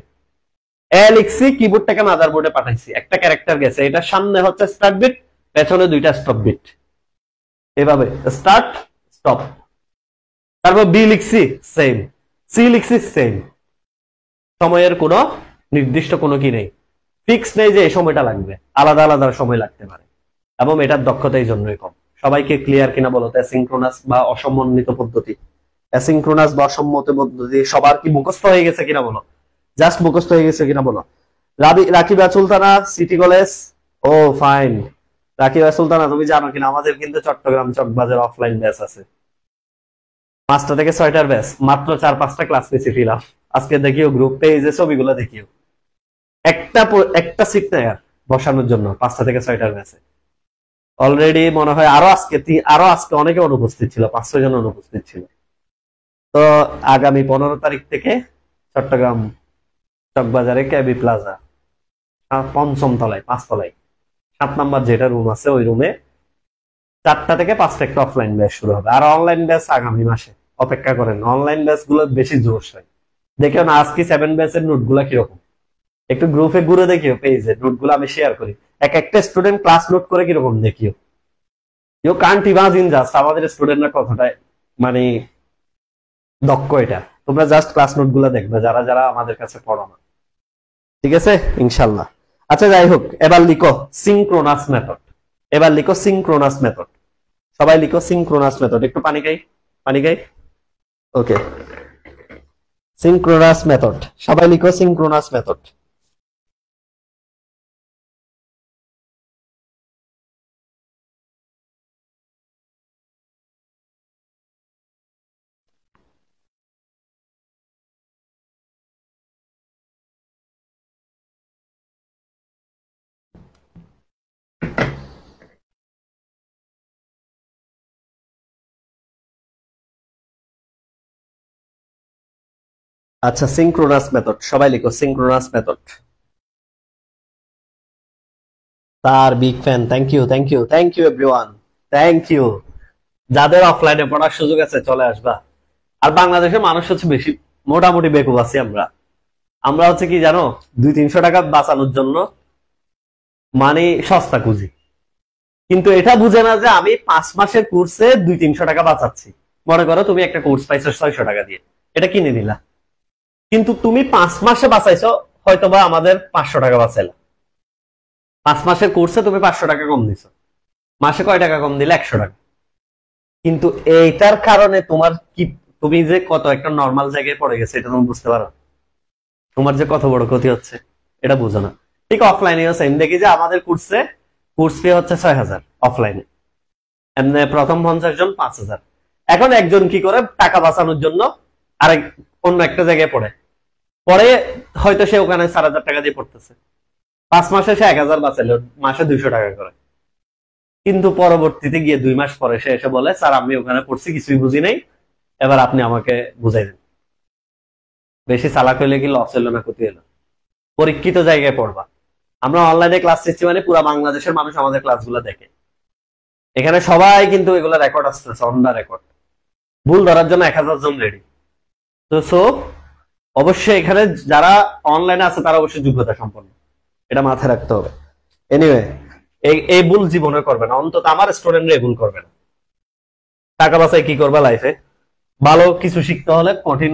এ লিখছি কিবোর্ড থেকে মাদার বোর্ডে পাঠাইছি একটা ক্যারেক্টার গেছে এটা সামনে হচ্ছে স্টার্ট বিট পেছনে দুইটা স্টপ বিট এভাবে স্টার্ট স্টপ তারপর বি লিখছি সেম সি লিখছি সেম সময়ের কোনো নির্দিষ্ট কোনো কি নেই ফিক্স নেই যে এই সময়টা লাগবে আলাদা আলাদা সময় লাগতে পারে এবং এটার দক্ষতা এই জন্যই কম সবাইকে ক্লিয়ার কিনা বলো অ্যাসিংক্রোনাস বা অসমন্বিত পদ্ধতি অ্যাসিংক্রোনাস বা অসম্মত পদ্ধতি সবার কি মুখস্থ হয়ে গেছে কিনা বলো জাস্ট মুখস্থ হয়ে গেছে কিনা বলো রাকিবা সুলতানা সিটি কলেজ ও ফাইন রাকিবা সুলতানা তুমি জানো কিনা আমাদের কিন্তু চট্টগ্রাম চকবাজার অফলাইন ব্যাচ আছে পাঁচটা থেকে ছয়টার ব্যাচ মাত্র চার পাঁচটা ক্লাস পেয়েছি ফিল আজকে দেখিও গ্রুপ পেজে ছবিগুলো দেখিও একটা একটা সিট আর বসানোর জন্য পাঁচটা থেকে ছয়টার ব্যাচে অলরেডি মনে হয় আরো আজকে আরো আজকে অনেকে অনুপস্থিত ছিল পাঁচশো জন অনুপস্থিত ছিল তো আগামী পনেরো তারিখ থেকে চট্টগ্রাম চকবাজারে কেবি প্লাজা পঞ্চম তলায় পাঁচতলায় সাত নাম্বার যেটা রুম আছে ওই রুমে চারটা থেকে পাঁচটা একটা অফলাইন ব্যাচ শুরু হবে আর অনলাইন ব্যাচ আগামী মাসে অপেক্ষা করেন অনলাইন ব্যাচ গুলো বেশি জোশ হয় দেখেন আজকে সেভেন ব্যাচের নোট গুলা কিরকম একটু গ্রুপে ঘুরে দেখিও পেজে নোট গুলো আমি শেয়ার করি এক একটা স্টুডেন্ট ক্লাস নোট করে কিরকম দেখিও ইউ কান্ট ইমাজিন জাস্ট আমাদের স্টুডেন্টরা কতটা মানে দক্ষ এটা তোমরা জাস্ট ক্লাস নোট গুলা দেখবে যারা যারা আমাদের কাছে পড়ো না ঠিক আছে ইনশাল্লাহ আচ্ছা যাই হোক এবার লিখো সিঙ্ক্রোনাস মেথড এবার লিখো সিঙ্ক্রোনাস মেথড সবাই লিখো সিঙ্ক্রোনাস মেথড একটু পানি খাই পানি খাই ওকে সিঙ্ক্রোনাস মেথড সবাই লিখো সিঙ্ক্রোনাস মেথড আচ্ছা সিঙ্ক্রোনাস মেথড সবাই লিখো সিঙ্ক্রোনাস মেথড তার big fan thank you thank you thank you everyone thank you যাদের অফলাইনে পড়ার সুযোগ আছে চলে আসবা আর বাংলাদেশের মানুষ হচ্ছে বেশি মোটামুটি বেকুব আছি আমরা আমরা হচ্ছে কি জানো দুই তিনশো টাকা বাঁচানোর জন্য মানে সস্তা খুঁজি কিন্তু এটা বুঝে না যে আমি পাঁচ মাসের কোর্সে দুই তিনশো টাকা বাঁচাচ্ছি মনে করো তুমি একটা কোর্স পাইছো ছয়শো টাকা দিয়ে এটা কিনে নিলা কিন্তু তুমি পাঁচ মাসে বাঁচাইছো হয়তো বা আমাদের পাঁচশো টাকা বাঁচাইল পাঁচ মাসের কোর্সে তুমি পাঁচশো টাকা কম দিছ মাসে কয় টাকা কম দিলে একশো টাকা কিন্তু এইটার কারণে তোমার কি তুমি যে কত একটা নর্মাল জায়গায় পড়ে গেছে এটা তুমি বুঝতে পারো তোমার যে কত বড় ক্ষতি হচ্ছে এটা বুঝো না ঠিক অফলাইনেও সেম দেখি যে আমাদের কোর্সে কোর্স ফি হচ্ছে ছয় হাজার অফলাইনে এমনি প্রথম পঞ্চাশ জন পাঁচ হাজার এখন একজন কি করে টাকা বাঁচানোর জন্য আরেক অন্য একটা জায়গায় পড়ে পরে হয়তো সে ওখানে চার হাজার টাকা দিয়ে পড়তেছে পাঁচ মাসে সে এক হাজার বাঁচাল মাসে দুইশো টাকা করে কিন্তু পরবর্তীতে গিয়ে দুই মাস পরে সে এসে বলে স্যার আমি ওখানে পড়ছি কিছুই বুঝি নাই এবার আপনি আমাকে বুঝাই দেন বেশি চালাক হইলে কি লস হইলো না ক্ষতি হলো পরীক্ষিত জায়গায় পড়বা আমরা অনলাইনে ক্লাস নিচ্ছি মানে পুরো বাংলাদেশের মানুষ আমাদের ক্লাসগুলো দেখে এখানে সবাই কিন্তু এগুলো রেকর্ড আসতেছে অন্ডা রেকর্ড ভুল ধরার জন্য এক হাজার জন রেডি তো সো অবশ্যই এখানে যারা অনলাইনে আছে তারা অবশ্যই যোগ্যতা সম্পন্ন এটা মাথায় রাখতে হবে এনিওয়ে এই ভুল জীবনে করবে না অন্তত আমার স্টুডেন্টরা ভুল করবে না টাকা বাসায় কি করবে লাইফে ভালো কিছু শিখতে হলে কঠিন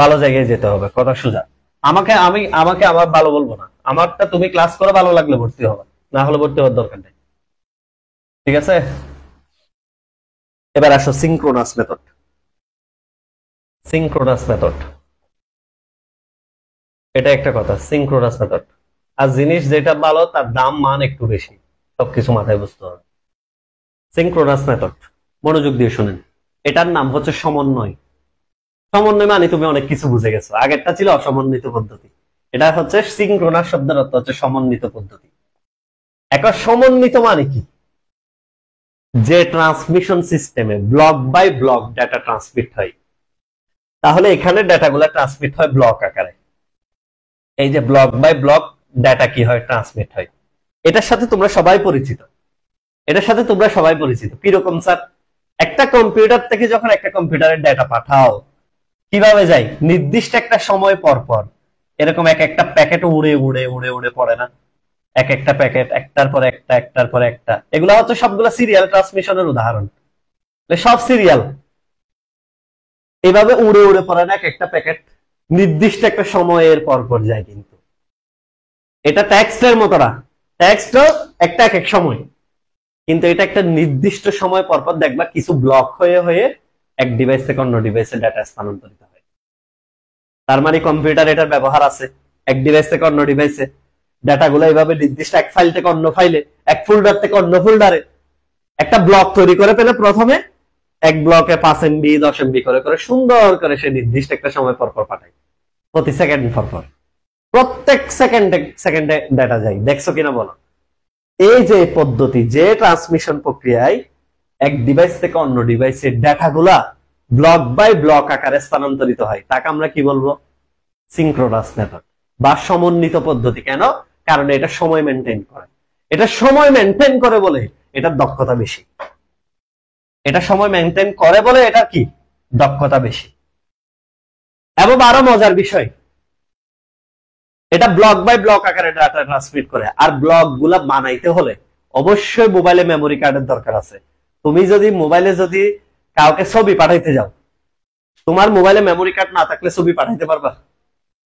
ভালো জায়গায় যেতে হবে কথা সোজা আমাকে আমি আমাকে আমার ভালো বলবো না আমারটা তুমি ক্লাস করে ভালো লাগলে ভর্তি হবে না হলে ভর্তি হওয়ার দরকার নেই ঠিক আছে এবার আসো সিঙ্ক্রোনাস মেথড সিঙ্ক্রোনাস মেথড এটা একটা কথা সিঙ্ক্রোনাস মেথড আর জিনিস যেটা ভালো তার দাম মান একটু বেশি সবকিছু মাথায় বুঝতে হবে সিঙ্ক্রোনাস মেথড মনোযোগ দিয়ে শুনেন এটার নাম হচ্ছে সমন্বয় সমন্বয় মানে তুমি অনেক কিছু বুঝে গেছো আগেরটা ছিল অসমন্বিত পদ্ধতি এটা হচ্ছে সিঙ্ক্রোনাস শব্দের অর্থ হচ্ছে সমন্বিত পদ্ধতি একটা সমন্বিত মানে কি যে ট্রান্সমিশন সিস্টেমে block by block data transmit হয় তাহলে এখানে ডেটাগুলো ট্রান্সমিট হয় ব্লক আকারে এই যে ব্লক বাই ব্লক ডাটা কি হয় ট্রান্সমিট হয় এটার সাথে তোমরা সবাই পরিচিত এটার সাথে তোমরা সবাই পরিচিত কিরকম স্যার একটা কম্পিউটার থেকে যখন একটা কম্পিউটারের ডাটা পাঠাও কিভাবে যাই নির্দিষ্ট একটা সময় পর পর এরকম এক একটা প্যাকেট উড়ে উড়ে উড়ে উড়ে পড়ে না এক একটা প্যাকেট একটার পর একটা একটার পর একটা এগুলো হচ্ছে সবগুলো সিরিয়াল ট্রান্সমিশনের উদাহরণ সব সিরিয়াল এভাবে উড়ে উড়ে পড়ে না এক একটা প্যাকেট নির্দিষ্ট একটা সময়ের পর পর যায় কিন্তু এটা ট্যাক্সের মতো না ট্যাক্সটা একটা এক এক সময় কিন্তু এটা একটা নির্দিষ্ট সময় পর পর দেখবা কিছু ব্লক হয়ে হয়ে এক ডিভাইস থেকে অন্য ডিভাইসে ডাটা স্থানান্তরিত হয় তার মানে কম্পিউটার এটার ব্যবহার আছে এক ডিভাইস থেকে অন্য ডিভাইসে গুলো এইভাবে নির্দিষ্ট এক ফাইল থেকে অন্য ফাইলে এক ফোল্ডার থেকে অন্য ফোল্ডারে একটা ব্লক তৈরি করে ফেলে প্রথমে এক ব্লকে পাঁচ এমবি দশ এমবি করে করে সুন্দর করে সে নির্দিষ্ট একটা সময় পর পর পাঠায় প্রতি সেকেন্ড পর পর প্রত্যেক সেকেন্ডে সেকেন্ডে ডেটা যায় দেখছো কিনা বলো এই যে পদ্ধতি যে ট্রান্সমিশন প্রক্রিয়ায় এক ডিভাইস থেকে অন্য ডিভাইসের ডেটাগুলা ব্লক বাই ব্লক আকারে স্থানান্তরিত হয় তাকে আমরা কি বলবো সিঙ্ক্রোনাস মেথড বা সমন্বিত পদ্ধতি কেন কারণ এটা সময় মেনটেন করে এটা সময় মেনটেন করে বলে এটা দক্ষতা বেশি এটা সময় মেনটেন করে বলে এটা কি দক্ষতা বেশি এবং আরো মজার বিষয় এটা ব্লক বাই ব্লক আকারে ডাটা ট্রান্সমিট করে আর ব্লক গুলা বানাইতে হলে অবশ্যই মোবাইলে মেমোরি কার্ডের দরকার আছে তুমি যদি মোবাইলে যদি কাউকে ছবি পাঠাইতে যাও তোমার মোবাইলে মেমোরি কার্ড না থাকলে ছবি পাঠাইতে পারবা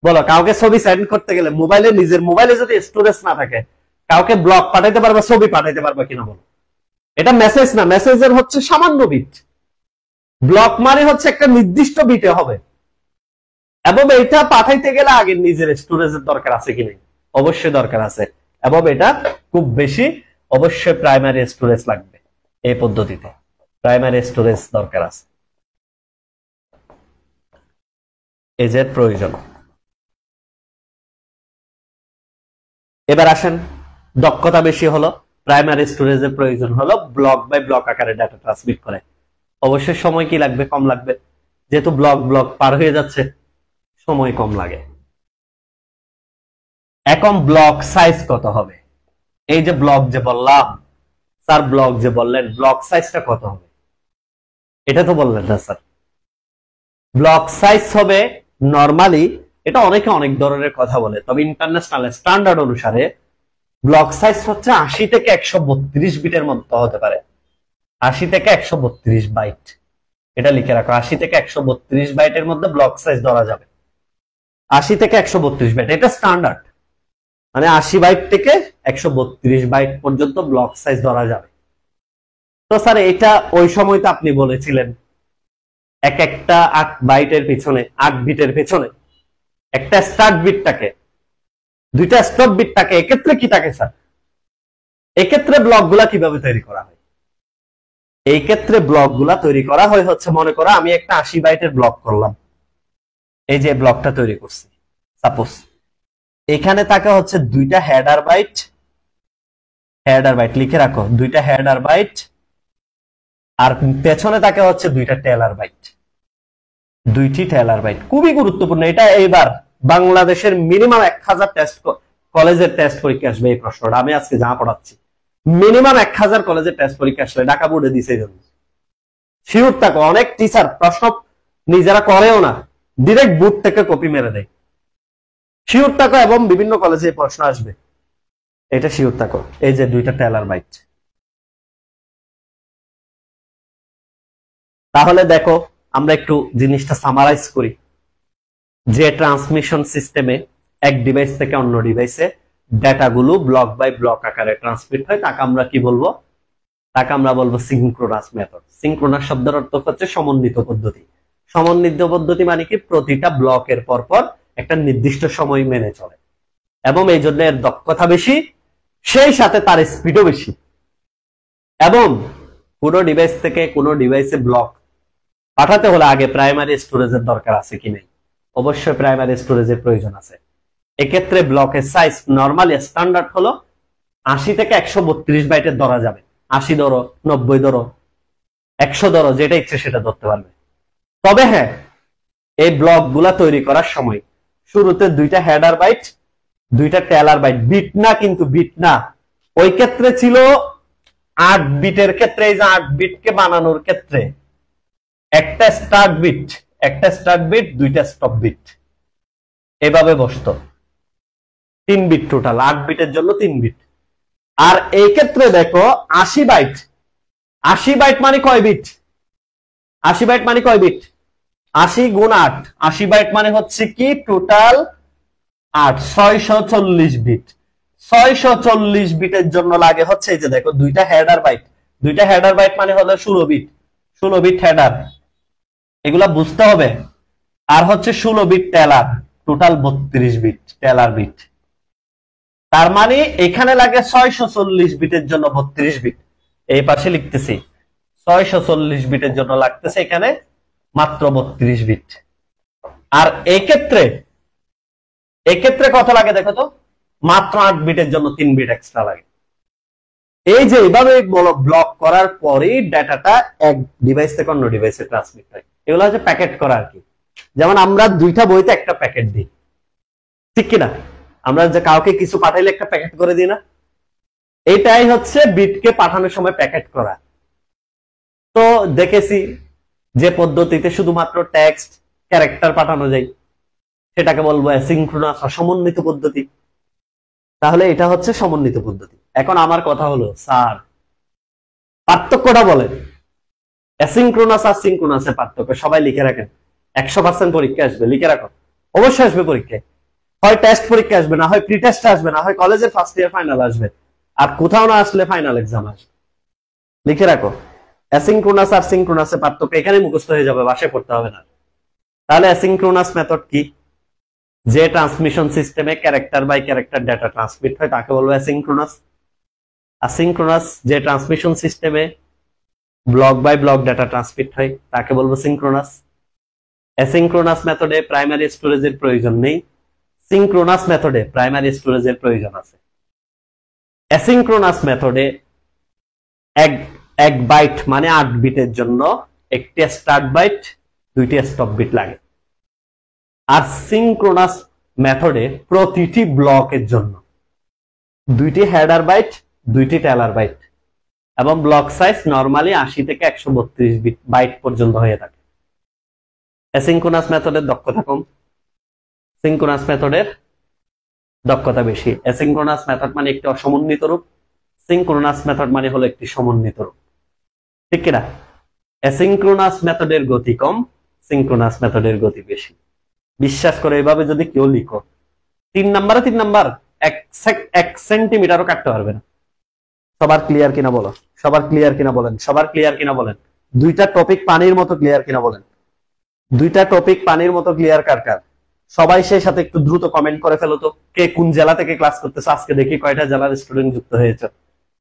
বলো কাউকে ছবি সেন্ড করতে গেলে মোবাইলে নিজের মোবাইলে যদি স্টোরেজ না থাকে কাউকে ব্লক পাঠাইতে পারবা ছবি পাঠাইতে পারবা কিনা বলো এটা মেসেজ না মেসেজের হচ্ছে সামান্য বিট ব্লক মানে হচ্ছে একটা নির্দিষ্ট বিটে হবে এবং এটা পাঠাইতে গেলে আগে নিজের স্টোরেজের দরকার আছে কি অবশ্যই দরকার আছে এবং এটা খুব বেশি অবশ্যই প্রাইমারি স্টোরেজ লাগবে এই পদ্ধতিতে প্রাইমারি স্টোরেজ দরকার আছে এজের প্রয়োজন এবার আসেন দক্ষতা বেশি হলো প্রাইমারি স্টোরেজের প্রয়োজন হলো ব্লক বাই ব্লক আকারে ডাটা ট্রান্সমিট করে অবশ্যই সময় কি লাগবে কম লাগবে যেহেতু ব্লক ব্লক পার হয়ে যাচ্ছে সময় কম লাগে একম ব্লক সাইজ কত হবে এই যে ব্লক যে বললাম স্যার ব্লক যে বললেন ব্লক সাইজটা কত হবে এটা তো বললেন না স্যার ব্লক সাইজ হবে নর্মালি এটা অনেকে অনেক ধরনের কথা বলে তবে ইন্টারন্যাশনাল স্ট্যান্ডার্ড অনুসারে ব্লক সাইজ হচ্ছে আশি থেকে একশো বত্রিশ বিটের মতো হতে পারে আশি থেকে একশো বত্রিশ বাইট এটা লিখে রাখো আশি থেকে একশো বত্রিশ বাইটের মধ্যে ব্লক সাইজ ধরা যাবে আশি থেকে একশো বত্রিশ বাইট এটা স্ট্যান্ডার্ড মানে আশি বাইট থেকে একশো বত্রিশ বাইট পর্যন্ত ব্লক সাইজ ধরা যাবে তো স্যার এটা ওই সময় তো আপনি বলেছিলেন এক একটা আট বাইটের পিছনে আট বিটের পিছনে একটা স্টার্ট বিটটাকে দুইটা স্টপ বিটটাকে এক্ষেত্রে কি থাকে স্যার এক্ষেত্রে গুলা কিভাবে তৈরি করা হয় এই ক্ষেত্রে গুলা তৈরি করা হয় হচ্ছে মনে করো আমি একটা আশি বাইটের ব্লক করলাম এই যে ব্লকটা তৈরি করছে সাপোজ এখানে থাকে হচ্ছে দুইটা হেডার বাইট হেডার বাইট লিখে রাখো দুইটা হেডার বাইট আর পেছনে থাকে হচ্ছে দুইটা টেলার বাইট দুইটি টেলার বাইট খুবই গুরুত্বপূর্ণ এটা এইবার বাংলাদেশের মিনিমাম এক হাজার টেস্ট কলেজের টেস্ট পরীক্ষা আসবে এই প্রশ্নটা আমি আজকে যা পড়াচ্ছি মিনিমাম এক হাজার কলেজের টেস্ট পরীক্ষা আসলে ঢাকা বোর্ডে দিছে শিউর থাকো অনেক টিচার প্রশ্ন নিজেরা করেও না ডিরেক্ট বুট থেকে কপি মেরে দেয় শিওর তাকো এবং বিভিন্ন কলেজে এই প্রশ্ন আসবে এটা শিওর তাকো এই যে দুইটা টেলার বাইক তাহলে দেখো আমরা একটু জিনিসটা সামারাইজ করি যে ট্রান্সমিশন সিস্টেমে এক ডিভাইস থেকে অন্য ডিভাইসে ডেটাগুলো ব্লক বাই ব্লক আকারে ট্রান্সমিট হয় তাকে আমরা কি বলবো তাকে আমরা বলবো সিঙ্ক্রোনাস মেথড সিঙ্ক্রোনাস শব্দের অর্থ হচ্ছে সমন্বিত পদ্ধতি সমন্বিত পদ্ধতি মানে কি প্রতিটা ব্লকের পর পর একটা নির্দিষ্ট সময় মেনে চলে এবং এই জন্য এর দক্ষতা বেশি সেই সাথে তার স্পিডও বেশি এবং কোনো ডিভাইস থেকে কোনো ডিভাইসে ব্লক পাঠাতে হলে আগে প্রাইমারি স্টোরেজের দরকার আছে কি নেই অবশ্যই প্রাইমারি স্টোরেজের প্রয়োজন আছে এক্ষেত্রে ব্লকের সাইজ নর্মাল স্ট্যান্ডার্ড হলো আশি থেকে একশো বত্রিশ বাইটের ধরা যাবে আশি ধরো নব্বই ধরো একশো ধরো যেটা ইচ্ছে সেটা ধরতে পারবে তবে হ্যাঁ এই ব্লক গুলা তৈরি করার সময় শুরুতে দুইটা হেডার বাইট দুইটা টেলার বাইট বিট না কিন্তু বিট না ওই ক্ষেত্রে ছিল আট বিটের ক্ষেত্রে এই যে আট বিটকে বানানোর ক্ষেত্রে একটা স্টার্ট বিট একটা স্টার্ট বিট দুইটা স্টপ বিট এভাবে বসতো তিন বিট টোটাল আট বিটের জন্য তিন বিট আর এই ক্ষেত্রে দেখো আশি বাইট আশি বাইট মানে কয় বিট আশি বাইট মানে কয় বিট আশি গুণ আট আশি বাইট মানে হচ্ছে কি টোটাল আট ছয়শ চল্লিশ বিট ছয়শ চল্লিশ বিটের জন্য লাগে হচ্ছে এই যে দেখো দুইটা হেডার বাইট দুইটা হেডার বাইট মানে হলো ষোলো বিট ষোলো বিট হেডার এগুলা বুঝতে হবে আর হচ্ছে ষোলো বিট টেলার টোটাল বত্রিশ বিট টেলার বিট তার মানে এখানে লাগে ছয়শো চল্লিশ বিটের জন্য বত্রিশ বিট এই পাশে লিখতেছি ছয়শো চল্লিশ বিটের জন্য লাগতেছে এখানে মাত্র বত্রিশ বিট আর এক্ষেত্রে এক্ষেত্রে কত লাগে দেখো তো মাত্র আট বিটের জন্য তিন বিট এক্সট্রা লাগে এই যে এইভাবে ব্লক করার পরেই ডেটাটা এক ডিভাইস থেকে অন্য ডিভাইসে ট্রান্সমিট হয় এগুলো হচ্ছে প্যাকেট করা আর কি যেমন আমরা দুইটা বইতে একটা প্যাকেট দিই ঠিক কিনা আমরা যে কাউকে কিছু পাঠাইলে একটা প্যাকেট করে দিই না এটাই হচ্ছে বিটকে পাঠানোর সময় প্যাকেট করা তো দেখেছি যে পদ্ধতিতে শুধুমাত্র টেক্সট ক্যারেক্টার পাঠানো যায় সেটাকে বলবো অ্যাসিংক্রোনাস সমন্বিত পদ্ধতি তাহলে এটা হচ্ছে সমন্বিত পদ্ধতি এখন আমার কথা হলো স্যার পার্থক্যটা বলেন অ্যাসিংক্রোনাস আর সিঙ্ক্রোনাসের পার্থক্য সবাই লিখে রাখেন একশো পার্সেন্ট পরীক্ষা আসবে লিখে রাখো অবশ্যই আসবে পরীক্ষায় হয় টেস্ট পরীক্ষা আসবে না হয় প্রি টেস্ট আসবে না হয় কলেজের ফার্স্ট ইয়ার ফাইনাল আসবে আর কোথাও না আসলে ফাইনাল এক্সাম আসবে লিখে রাখো অ্যাসিংক্রোনাস আর সিঙ্ক্রোনাসে পার্থক্য এখানে মুখস্থ হয়ে যাবে বাসায় পড়তে হবে না তাহলে অ্যাসিংক্রোনাস মেথড কি যে ট্রান্সমিশন সিস্টেমে character by character data transmit হয় তাকে বলবো অ্যাসিংক্রোনাস আসিংক্রোনাস যে ট্রান্সমিশন সিস্টেমে block by block data transmit হয় তাকে বলবো সিঙ্ক্রোনাস অ্যাসিংক্রোনাস মেথডে প্রাইমারি স্টোরেজের প্রয়োজন নেই সিঙ্ক্রোনাস মেথডে প্রাইমারি স্টোরেজের প্রয়োজন আছে অ্যাসিংক্রোনাস মেথডে এক এক বাইট মানে আট বিটের জন্য একটি স্টার্ট বাইট দুইটি স্টপ বিট লাগে আর সিঙ্ক্রোনাস মেথডে প্রতিটি ব্লকের জন্য দুইটি হেডার বাইট দুইটি টেলার বাইট এবং ব্লক সাইজ নর্মালি আশি থেকে একশো বত্রিশ বাইট পর্যন্ত হয়ে থাকে অ্যাসিঙ্কোনাস মেথডের দক্ষতা কম সিঙ্কোনাস মেথডের দক্ষতা বেশি অ্যাসিঙ্ক্রোনাস মেথড মানে একটি অসমন্বিত রূপ সিঙ্ক্রোনাস মেথড মানে হলো একটি সমন্বিত রূপ ঠিক না অ্যাসিঙ্ক্রোনাস মেথডের গতি কম সিঙ্ক্রোনাস মেথডের গতি বেশি বিশ্বাস করে এভাবে যদি কেউ লিখো তিন নাম্বারে তিন নাম্বার এক সেন্টিমিটারও কাটতে পারবে না সবার ক্লিয়ার কিনা বলো সবার ক্লিয়ার কিনা বলেন সবার ক্লিয়ার কিনা বলেন দুইটা টপিক পানির মতো ক্লিয়ার কিনা বলেন দুইটা টপিক পানির মতো ক্লিয়ার কার কার সবাই সেই সাথে একটু দ্রুত কমেন্ট করে ফেলো তো কে কোন জেলা থেকে ক্লাস করতেছে আজকে দেখি কয়টা জেলার স্টুডেন্ট যুক্ত হয়েছে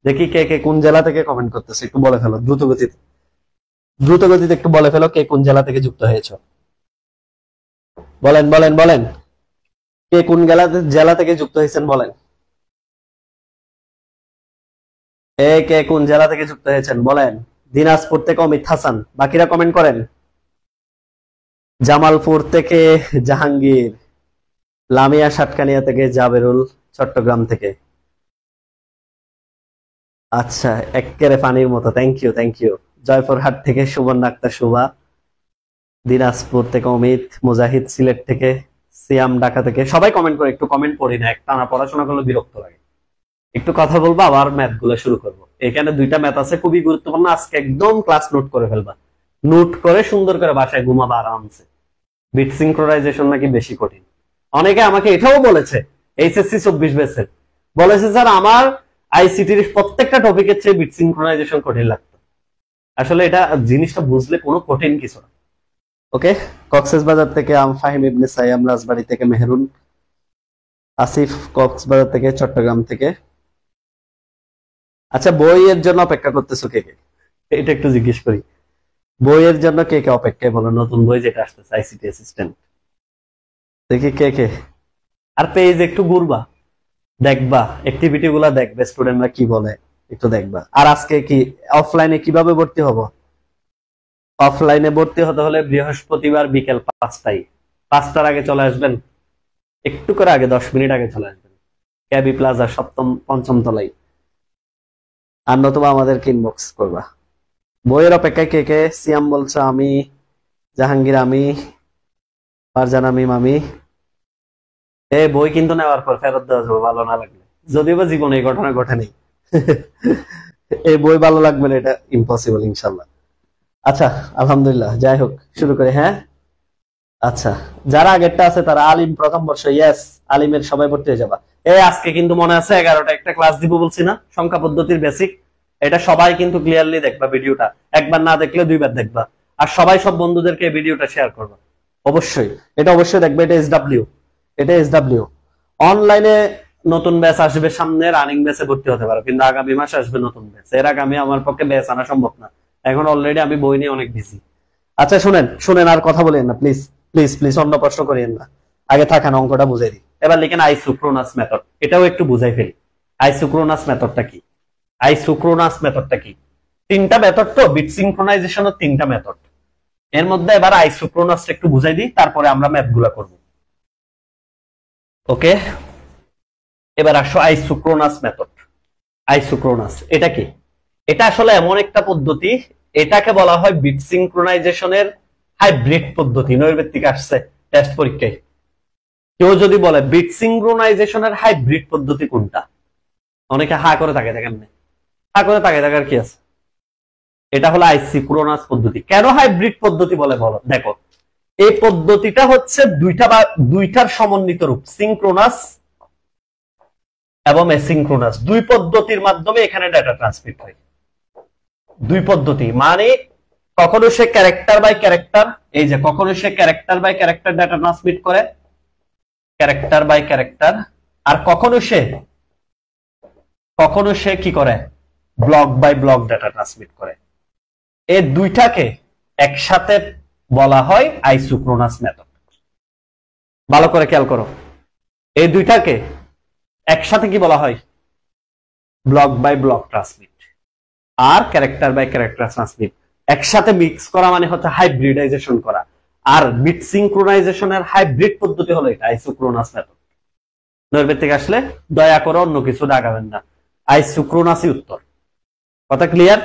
দেখি কে কে কোন জেলা থেকে কমেন্ট করতেছে একটু বলে ফেলো দ্রুত গতিতে দ্রুত গতিতে একটু বলে ফেলো কে কোন জেলা থেকে যুক্ত হয়েছে বলেন বলেন বলেন কে কোন জেলা জেলা থেকে যুক্ত হয়েছেন বলেন এ কে কোন জেলা থেকে যুক্ত হয়েছেন বলেন দিনাজপুর থেকে অমিত হাসান বাকিরা কমেন্ট করেন জামালপুর থেকে জাহাঙ্গীর লামিয়া সাতকানিয়া থেকে জাবেরুল চট্টগ্রাম থেকে আচ্ছা এককেরে পানির মতো thank you thank you Joypurhat থেকে সুবর্ণ আক্তার শোভা দিনাজপুর থেকে অমিত মুজাহিদ সিলেট থেকে সিয়াম ঢাকা থেকে সবাই কমেন্ট করে একটু কমেন্ট পড়ি না একটা না পড়াশোনা করলে বিরক্ত লাগে একটু কথা বলবো আবার ম্যাথ গুলো শুরু করব এখানে দুইটা ম্যাথ আছে খুবই গুরুত্বপূর্ণ আজকে একদম ক্লাস নোট করে ফেলবা নোট করে সুন্দর করে বাসায় ঘুমাবা আরামসে বিট সিঙ্ক্রোনাইজেশন নাকি বেশি কঠিন অনেকে আমাকে এটাও বলেছে এইচএসসি চব্বিশ বেসের বলেছে স্যার আমার আইসিটির প্রত্যেকটা টপিকের চেয়ে বিট সিনক্রোনাইজেশন কঠিন লাগতো আসলে এটা জিনিসটা বুঝলে কোনো কঠিন কিছু না ওকে বাজার থেকে আম ফাহিম ইবনে সাইয়াম রাজবাড়ি থেকে মেহরুন আসিফ কক্সবাজার থেকে চট্টগ্রাম থেকে আচ্ছা বইয়ের জন্য অপেক্ষা করতেছো কে কে এটা একটু জিজ্ঞেস করি বইয়ের জন্য কে কে অপেক্ষায় বলো নতুন বই যেটা আসতেছে আইসিটি অ্যাসিস্ট্যান্ট দেখি কে কে আর পেজ একটু ঘুরবা দেখবা অ্যাক্টিভিটি গুলা দেখবে স্টুডেন্টরা কি বলে একটু দেখবা আর আজকে কি অফলাইনে কিভাবে ভর্তি হব অফলাইনে ভর্তি হতে হলে বৃহস্পতিবার বিকেল পাঁচটায় পাঁচটার আগে চলে আসবেন একটু করে আগে দশ মিনিট আগে চলে আসবেন ক্যাবি প্লাজা সপ্তম পঞ্চম তলাই আর নতুবা আমাদের ইনবক্স করবা বইয়ের অপেক্ষায় কে কে সিয়াম বলছো আমি জাহাঙ্গীর আমি ফারজান আমি মামি এই বই কিন্তু নেওয়ার পর ফেরত দেওয়া যাবে ভালো না লাগলে যদিও বা জীবনে ঘটনা ঘটে নেই (laughs) এই বই ভালো লাগবে না এটা ইম্পসিবল ইনশাল্লাহ আচ্ছা আলহামদুলিল্লাহ যাই হোক শুরু করে হ্যাঁ আচ্ছা যারা আগেরটা আছে তারা আলিম প্রথম বর্ষ ইয়েস আলিমের সবাই পড়তে হয়ে যাবা এই আজকে কিন্তু মনে আছে এগারোটা একটা ক্লাস দিব বলছি না সংখ্যা পদ্ধতির বেসিক এটা সবাই কিন্তু ক্লিয়ারলি দেখবা ভিডিওটা একবার না দেখলে দুইবার দেখবা আর সবাই সব বন্ধুদেরকে ভিডিওটা শেয়ার করবা অবশ্যই এটা অবশ্যই দেখবে এটা এস ডাব্লিউ এটা এস ডাব্লিউ অনলাইনে নতুন ব্যাচ আসবে সামনে রানিং ব্যাচে ভর্তি হতে পারো কিন্তু আগামী মাসে আসবে নতুন ব্যাচ এর আগামী আমার পক্ষে ব্যাচ আনা সম্ভব না এখন অলরেডি আমি বই নিয়ে অনেক বিজি আচ্ছা শুনেন শুনেন আর কথা বলেন না প্লিজ প্লিজ প্লিজ অন্য প্রশ্ন করিয়েন না আগে থাকেন অঙ্কটা বুঝাই দিই এবার লিখেন আইসোক্রোনাস মেথড এটাও একটু বুঝাই ফেলি আইসোক্রোনাস মেথডটা কি আইসোক্রোনাস মেথডটা কি তিনটা মেথড তো বিট সিনক্রোনাইজেশনের তিনটা মেথড এর মধ্যে এবার আইসোক্রোনাসটা একটু বুঝাই দিই তারপরে আমরা ম্যাথগুলো করবো ওকে এবার আসো আইসুক্রোনাস মেথড আইসুক্রোনাস এটা কি এটা আসলে এমন একটা পদ্ধতি এটাকে বলা হয় বিট সিঙ্ক্রোনাইজেশনের হাইব্রিড পদ্ধতি নৈর্ব্যক্তিক আসছে টেস্ট পরীক্ষায় কেউ যদি বলে বিট সিঙ্ক্রোনাইজেশনের হাইব্রিড পদ্ধতি কোনটা অনেকে হা করে তাকে দেখেন না হা করে তাকে দেখার কি আছে এটা হলো আইসিক্রোনাস পদ্ধতি কেন হাইব্রিড পদ্ধতি বলে বলো দেখো এই পদ্ধতিটা হচ্ছে দুইটা বা দুইটার সমন্বিত রূপ সিঙ্ক্রোনাস এবং অ্যাসিঙ্ক্রোনাস দুই পদ্ধতির মাধ্যমে এখানে ডেটা ট্রান্সমিট হয় দুই পদ্ধতি মানে কখনো সে ক্যারেক্টার বাই ক্যারেক্টার এই যে কখনো সে character by character data transmit করে ক্যারেক্টার বাই ক্যারেক্টার আর কখনো সে কখনো সে কি করে block by block data transmit করে এই দুইটাকে একসাথে বলা হয় আইসুক্রোনাস মেথড ভালো করে খেয়াল করো এই দুইটাকে একসাথে কি বলা হয় ব্লক বাই ব্লক ট্রান্সমিট আর ক্যারেক্টার বাই ক্যারেক্টার ট্রান্সমিট একসাথে মিক্স করা মানে হচ্ছে হাইব্রিডাইজেশন করা আর বিট সিঙ্ক্রোনাইজেশনের হাইব্রিড পদ্ধতি হলো এটা আইসুক্রোনাস মেথড নৈর্বেদ থেকে আসলে দয়া করে অন্য কিছু ডাকাবেন না আইসুক্রোনাসই উত্তর কথা ক্লিয়ার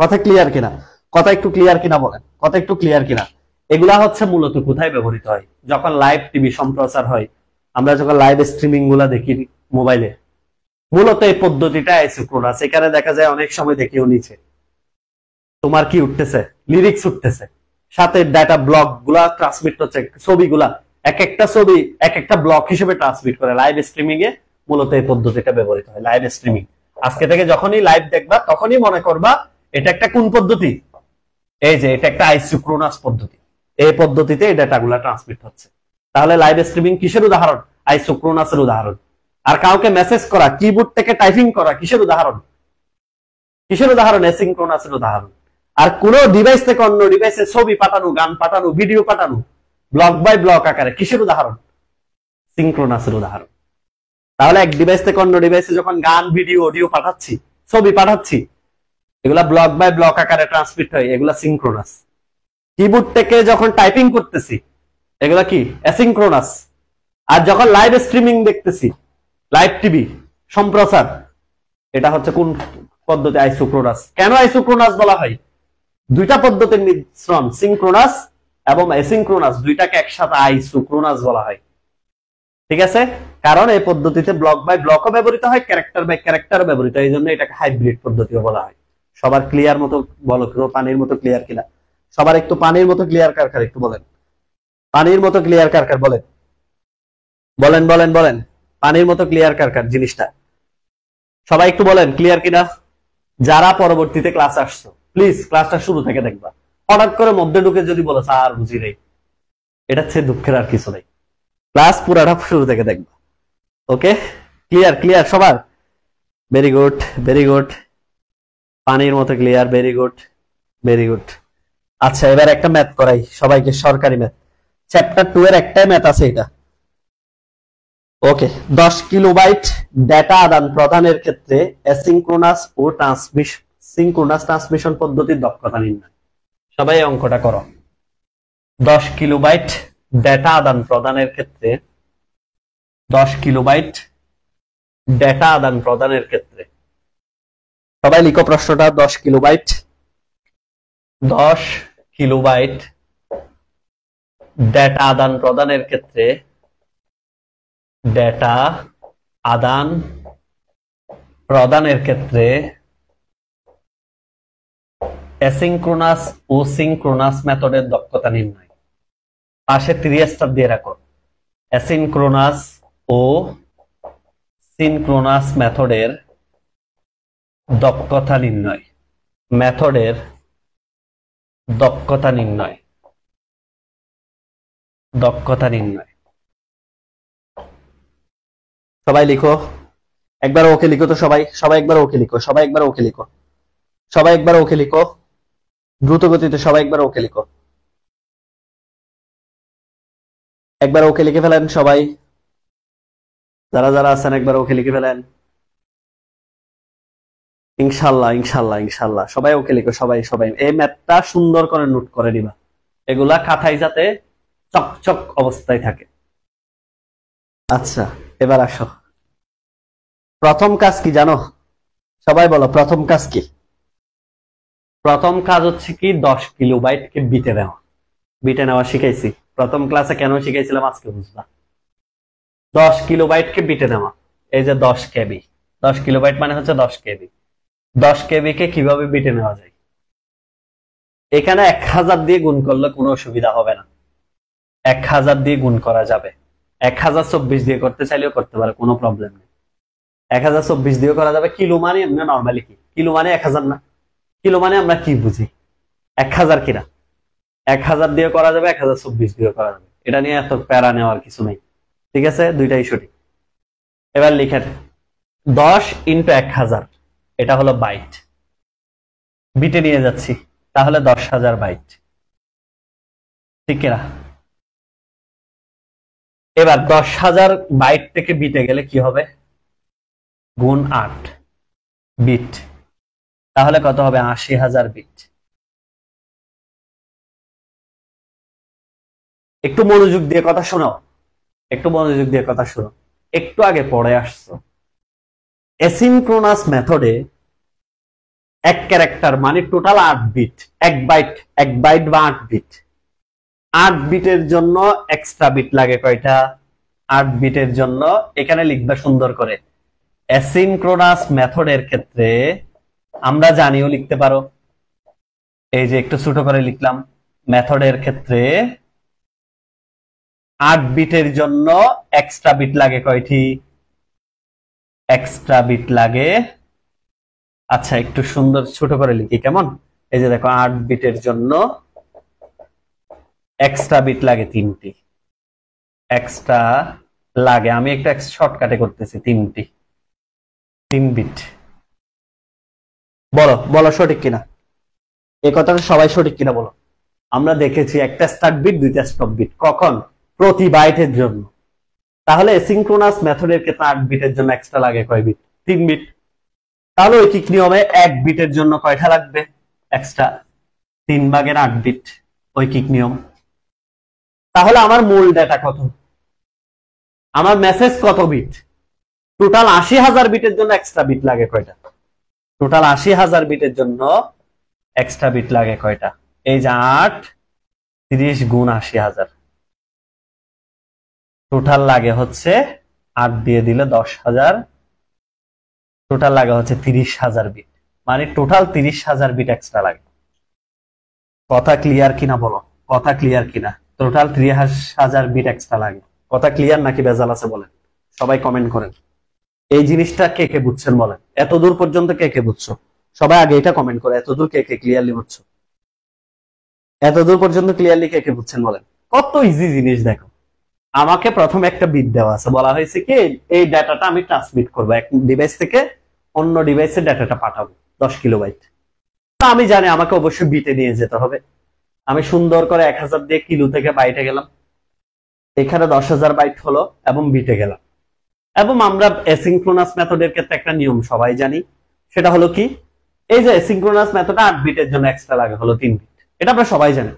কথা ক্লিয়ার কিনা কথা একটু ক্লিয়ার কিনা বলেন কথা একটু ক্লিয়ার কিনা এগুলা হচ্ছে মূলত কোথায় ব্যবহৃত হয় যখন লাইভ টিভি সম্প্রচার হয় আমরা যখন লাইভ স্ট্রিমিং গুলা দেখি মোবাইলে মূলত এই পদ্ধতিটা আইসোক্রোনাস এখানে দেখা যায় অনেক সময় দেখিও নিচে তোমার কি উঠতেছে লিরিক্স উঠতেছে সাথে ডাটা ব্লক গুলা ট্রান্সমিট হচ্ছে ছবিগুলা এক একটা ছবি এক একটা ব্লক হিসেবে ট্রান্সমিট করে লাইভ স্ট্রিমিং এ মূলত এই পদ্ধতিটা ব্যবহৃত হয় লাইভ স্ট্রিমিং আজকে থেকে যখনই লাইভ দেখবা তখনই মনে করবা এটা একটা কোন পদ্ধতি এই যে এটা একটা আইসোক্রোনাস পদ্ধতি এই পদ্ধতিতে এই ডেটাগুলো ট্রান্সমিট হচ্ছে তাহলে লাইভ স্ট্রিমিং কিসের উদাহরণ আইসোক্রোনাসের উদাহরণ আর কাউকে মেসেজ করা কিবোর্ড থেকে টাইপিং করা কিসের উদাহরণ কিসের উদাহরণ এসিংক্রোনাসের উদাহরণ আর কোন ডিভাইস থেকে অন্য ডিভাইসে ছবি পাঠানো গান পাঠানো ভিডিও পাঠানো ব্লক বাই ব্লক আকারে কিসের উদাহরণ সিংক্রোনাসের উদাহরণ তাহলে এক ডিভাইস থেকে অন্য ডিভাইসে যখন গান ভিডিও অডিও পাঠাচ্ছি ছবি পাঠাচ্ছি এগুলা ব্লক বাই ব্লক আকারে ট্রান্সমিট হয় এগুলা সিংক্রোনাস কিবোর্ড থেকে যখন টাইপিং করতেছি এগুলা কি অ্যাসিংক্রোনাস আর যখন লাইভ স্ট্রিমিং দেখতেছি লাইভ টিভি সম্প্রচার এটা হচ্ছে কোন পদ্ধতি আইসোক্রোনাস কেন আইসোক্রোনাস বলা হয় দুইটা পদ্ধতির মিশ্রণ সিঙ্ক্রোনাস এবং অ্যাসিংক্রোনাস দুইটাকে একসাথে আইসোক্রোনাস বলা হয় ঠিক আছে কারণ এই পদ্ধতিতে ব্লক বাই ব্লকও ব্যবহৃত হয় ক্যারেক্টার বাই ক্যারেক্টার ব্যবহৃত হয় এই জন্য এটাকে হাইব্রিড পদ্ধতিও বলা হয় সবার ক্লিয়ার মতো বলো পানির মতো ক্লিয়ার কিনা সবার একটু পানির মতো ক্লিয়ার কারকার একটু বলেন পানির মতো ক্লিয়ার কারকার বলেন বলেন বলেন বলেন পানির মতো ক্লিয়ার কারকার জিনিসটা সবাই একটু বলেন ক্লিয়ার কিনা যারা পরবর্তীতে ক্লাস আসছো প্লিজ ক্লাসটা শুরু থেকে দেখবা হঠাৎ করে মধ্যে ঢুকে যদি বলো স্যার বুঝি রে এটা হচ্ছে দুঃখের আর কিছু নেই ক্লাস পুরাটা শুরু থেকে দেখবা ওকে ক্লিয়ার ক্লিয়ার সবার ভেরি গুড ভেরি গুড পানির মতো clear very good very good আচ্ছা এবার একটা ম্যাথ করাই সবাইকে সরকারি ম্যাথ চ্যাপ্টার টু এর একটাই ম্যাথ আছে এটা ওকে দশ কিলোবাইট ডেটা আদান প্রদানের ক্ষেত্রে অ্যাসিনক্রোনাস ও ট্রান্সমিশন সিনক্রোনাস ট্রান্সমিশন পদ্ধতির দক্ষতা নির্ণয় সবাই অঙ্কটা করো দশ কিলোবাইট ডেটা আদান প্রদানের ক্ষেত্রে দশ কিলোবাইট ডেটা আদান প্রদানের ক্ষেত্রে সবাই লিখো প্রশ্নটা দশ কিলোবাইট দশ কিলোবাইট ডেটা আদান প্রদানের ক্ষেত্রে ডেটা আদান প্রদানের ক্ষেত্রে অ্যাসিঙ্ক্রোনাস ও সিঙ্ক্রোনাস মেথডের দক্ষতা নির্ণয় পাশে ত্রিয়েস্টার দিয়ে রাখো অ্যাসিনক্রোনাস ও সিনক্রোনাস মেথডের দক্ষতা নির্ণয় মেথডের দক্ষতা নির্ণয় দক্ষতা নির্ণয় সবাই লিখো একবার ওকে লিখো তো সবাই সবাই একবার ওকে লিখো সবাই একবার ওকে লিখো সবাই একবার ওকে লিখো দ্রুত গতিতে সবাই একবার ওকে লিখো একবার ওকে লিখে ফেলেন সবাই যারা যারা আছেন একবার ওকে লিখে ফেলেন ইনশাল্লাহ ইনশাল্লাহ ইনশাল্লাহ সবাই ওকে লিখো সবাই সবাই এই ম্যাথটা সুন্দর করে নোট করে নিবা এগুলা খাতায় যাতে চকচক অবস্থায় থাকে আচ্ছা এবার আসো প্রথম কাজ কি জানো সবাই বলো প্রথম কাজ কি প্রথম কাজ হচ্ছে কি দশ কিলো বাইটকে বিটে নেওয়া বিটে নেওয়া শিখাইছি প্রথম ক্লাসে কেন শিখাইছিলাম আজকে বুঝবা দশ কিলো বাইটকে বিটে নেওয়া এই যে দশ কেবি দশ কিলো বাইট মানে হচ্ছে দশ কেবি দশ কেবি কে কিভাবে বেটে নেওয়া যায় এখানে এক হাজার দিয়ে গুণ করলে কোনো অসুবিধা হবে না এক হাজার দিয়ে গুণ করা যাবে এক হাজার চব্বিশ দিয়ে করতে চাইলেও করতে পারে কোনো প্রবলেম নেই এক হাজার চব্বিশ দিয়ে করা যাবে কিলো মানে এমনি নর্মালি কি কিলো মানে এক হাজার না কিলো মানে আমরা কি বুঝি এক হাজার কিনা এক হাজার দিয়ে করা যাবে এক হাজার চব্বিশ দিয়ে করা যাবে এটা নিয়ে এত প্যারা নেওয়ার কিছু নেই ঠিক আছে দুইটাই সঠিক এবার লিখেন দশ ইন্টু এক হাজার এটা হলো বাইট বিটে নিয়ে যাচ্ছি তাহলে দশ হাজার বাইট ঠিক কিনা এবার দশ হাজার বাইট থেকে বিটে গেলে কি হবে গুণ আট বিট তাহলে কত হবে আশি হাজার বিট একটু মনোযোগ দিয়ে কথা শোনো একটু মনোযোগ দিয়ে কথা শোনো একটু আগে পড়ে আসছো এসিনক্রোনাস মেথডে এক ক্যারেক্টার মানে টোটাল আট বিট এক বাইট এক বাইট বা আট বিট আট বিটের জন্য এক্সট্রা বিট লাগে কয়টা আট বিটের জন্য এখানে লিখবা সুন্দর করে অ্যাসিনক্রোনাস মেথডের ক্ষেত্রে আমরা জানিও লিখতে পারো এই যে একটু ছোট করে লিখলাম মেথডের ক্ষেত্রে আট বিটের জন্য এক্সট্রা বিট লাগে কয়টি এক্সট্রা বিট লাগে আচ্ছা একটু সুন্দর ছোট করে লিখি কেমন এই যে দেখো আট বিটের জন্য এক্সট্রা বিট লাগে তিনটি এক্সট্রা লাগে আমি একটা শর্টকাটে করতেছি তিনটি তিন বিট বলো বলো সঠিক কিনা এ কথাটা সবাই সঠিক কিনা বলো আমরা দেখেছি একটা স্টার্ট বিট দুইটা স্টপ বিট কখন প্রতি বাইটের জন্য তাহলে সিঙ্ক্রোনাস মেথডের ক্ষেত্রে আট বিটের জন্য এক্সট্রা লাগে কয় বিট তিন বিট তাহলে ওই ঐকিক নিয়মে এক বিটের জন্য কয়টা লাগবে এক্সট্রা তিন ভাগের আট বিট কিক নিয়ম তাহলে আমার মূল ডেটা কত আমার মেসেজ কত বিট টোটাল আশি হাজার বিটের জন্য এক্সট্রা বিট লাগে কয়টা টোটাল আশি হাজার বিটের জন্য এক্সট্রা বিট লাগে কয়টা এই যে আট তিরিশ গুণ আশি হাজার টোটাল লাগে হচ্ছে আট দিয়ে দিলে দশ হাজার টোটাল লাগা হচ্ছে তিরিশ হাজার বিট মানে টোটাল তিরিশ হাজার বিট এক্সট্রা লাগে কথা ক্লিয়ার কিনা বলো কথা ক্লিয়ার কিনা টোটাল তিরিশ হাজার বিট এক্সট্রা লাগে কথা ক্লিয়ার নাকি বেজাল আছে বলেন সবাই কমেন্ট করেন এই জিনিসটা কে কে বুঝছেন বলেন এত দূর পর্যন্ত কে কে বুঝছো সবাই আগে এটা কমেন্ট করে এত দূর কে কে ক্লিয়ারলি বুঝছো এত দূর পর্যন্ত ক্লিয়ারলি কে কে বুঝছেন বলেন কত ইজি জিনিস দেখো আমাকে প্রথম একটা বিট দেওয়া আছে বলা হয়েছে কি এই ডাটাটা আমি ট্রান্সমিট করবো এক ডিভাইস থেকে অন্য ডিভাইসে ডাটাটা পাঠাবো দশ কিলোবাইট তো আমি জানি আমাকে অবশ্যই বিটে নিয়ে যেতে হবে আমি সুন্দর করে এক হাজার দিয়ে কিলো থেকে বাইটে গেলাম এখানে দশ হাজার বাইট হলো এবং বিটে গেলাম এবং আমরা এসিংক্রোনাস মেথডের ক্ষেত্রে একটা নিয়ম সবাই জানি সেটা হলো কি এই যে এসিংক্রোনাস মেথডটা আট বিটের জন্য এক্সট্রা লাগে হলো তিন বিট এটা আমরা সবাই জানি